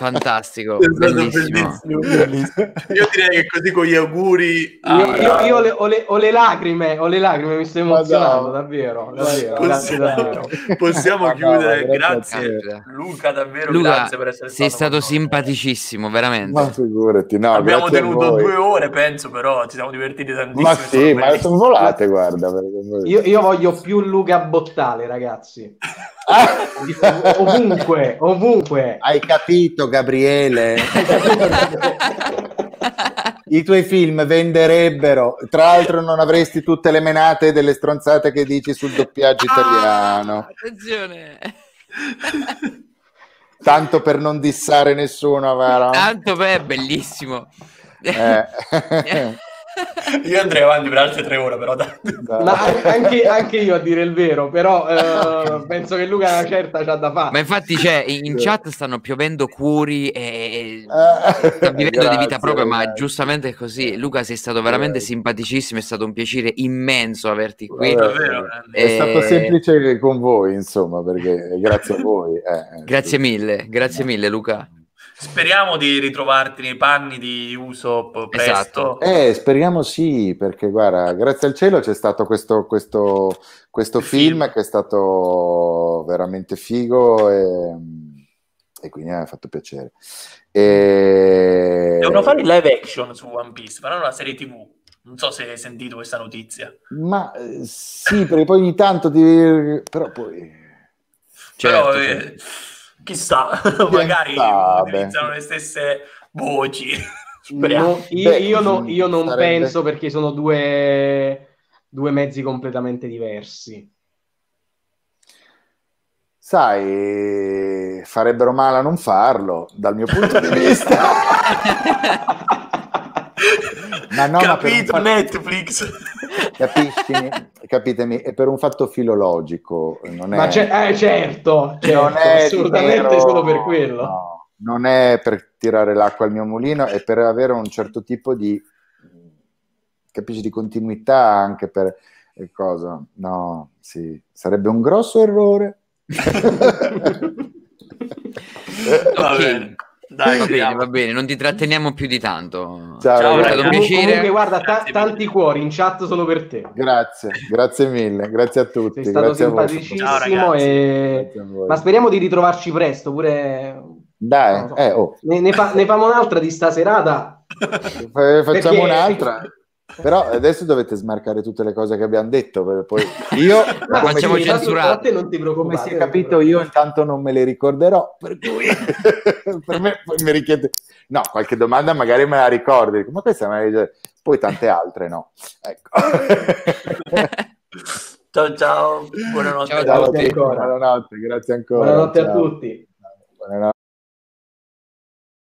Fantastico, esatto, bellissimo. bellissimo. Io direi che così con gli auguri... Ah, io, io ho, le, ho, le, ho, le, lacrime, ho le lacrime, mi sto emozionando, davvero, davvero, possiamo, davvero. possiamo chiudere, bravo, grazie, grazie. Luca, davvero Luca, grazie per essere sei stato, stato simpaticissimo, veramente. Ma figurati, no, Abbiamo tenuto due ore, penso, però ci siamo divertiti tantissimo. Ma sì, ma sono volate, guarda. Io, io voglio più Luca Bottale, ragazzi. ovunque, ovunque. Hai capito, Gabriele. I tuoi film venderebbero, tra l'altro non avresti tutte le menate delle stronzate che dici sul doppiaggio ah, italiano. Ah, attenzione. Tanto per non dissare nessuno, vero? Tanto per, bellissimo. Eh. io andrei avanti per altre tre ore, però. Anche, anche, io a dire il vero, però eh, penso che Luca una certa c'ha da fare. Ma infatti, cioè, in chat stanno piovendo cuori e, eh. sta vivendo di vita propria, ma grazie. giustamente è così. Luca, sei stato veramente eh. simpaticissimo, è stato un piacere immenso averti qui. Eh, Davvero, eh, è stato semplice con voi, insomma, perché grazie a voi. Eh, grazie mille, grazie mille, Luca. Speriamo di ritrovarti nei panni di Uso presto. Esatto. Eh, speriamo sì, perché guarda, grazie al cielo c'è stato questo, questo, questo film, film, che è stato veramente figo e, e quindi mi ha fatto piacere. E... Devono fare live action su One Piece, faranno una serie tv. Non so se hai sentito questa notizia. Ma eh, sì, perché poi ogni tanto ti... Però poi... Certo, Però, eh... certo Chissà, magari utilizzano le stesse voci. No, io, io, no, mm, io, non sarebbe... penso perché sono due, due mezzi completamente diversi. Sai, farebbero male a non farlo dal mio punto di vista. ma no, Capito, ma per... Netflix. Capiscimi, capitemi, è per un fatto filologico, non è... Ma eh, certo, certo non è assolutamente nero, solo per quello. No, non è per tirare l'acqua al mio mulino, è per avere un certo tipo di, capisci, di continuità anche per... Eh, cosa? No, sì, sarebbe un grosso errore. Va bene. Dai, va bene, va bene, non ti tratteniamo più di tanto. Ciao, Ciao ragazzi. Ragazzi. Comunque, guarda, ta- tanti cuori in chat solo per te. Grazie, grazie mille, grazie a tutti. Sei stato simpaticissimo e... ma speriamo di ritrovarci presto pure. Dai, so. eh, oh. ne, ne, fa, ne, famo un'altra di stasera. Facciamo Perché... un'altra. Però adesso dovete smarcare tutte le cose che abbiamo detto. Poi io la facciamo si... censurate, non ti preoccupare. Come si è capito, io intanto non me le ricorderò. Per cui per me poi mi richiede. No, qualche domanda magari me la ricordi, ma questa me poi tante altre no. Ecco. ciao ciao, buonanotte, ciao, a tutti. Buonanotte, grazie ancora. Buonanotte ciao. a tutti. Buonanotte.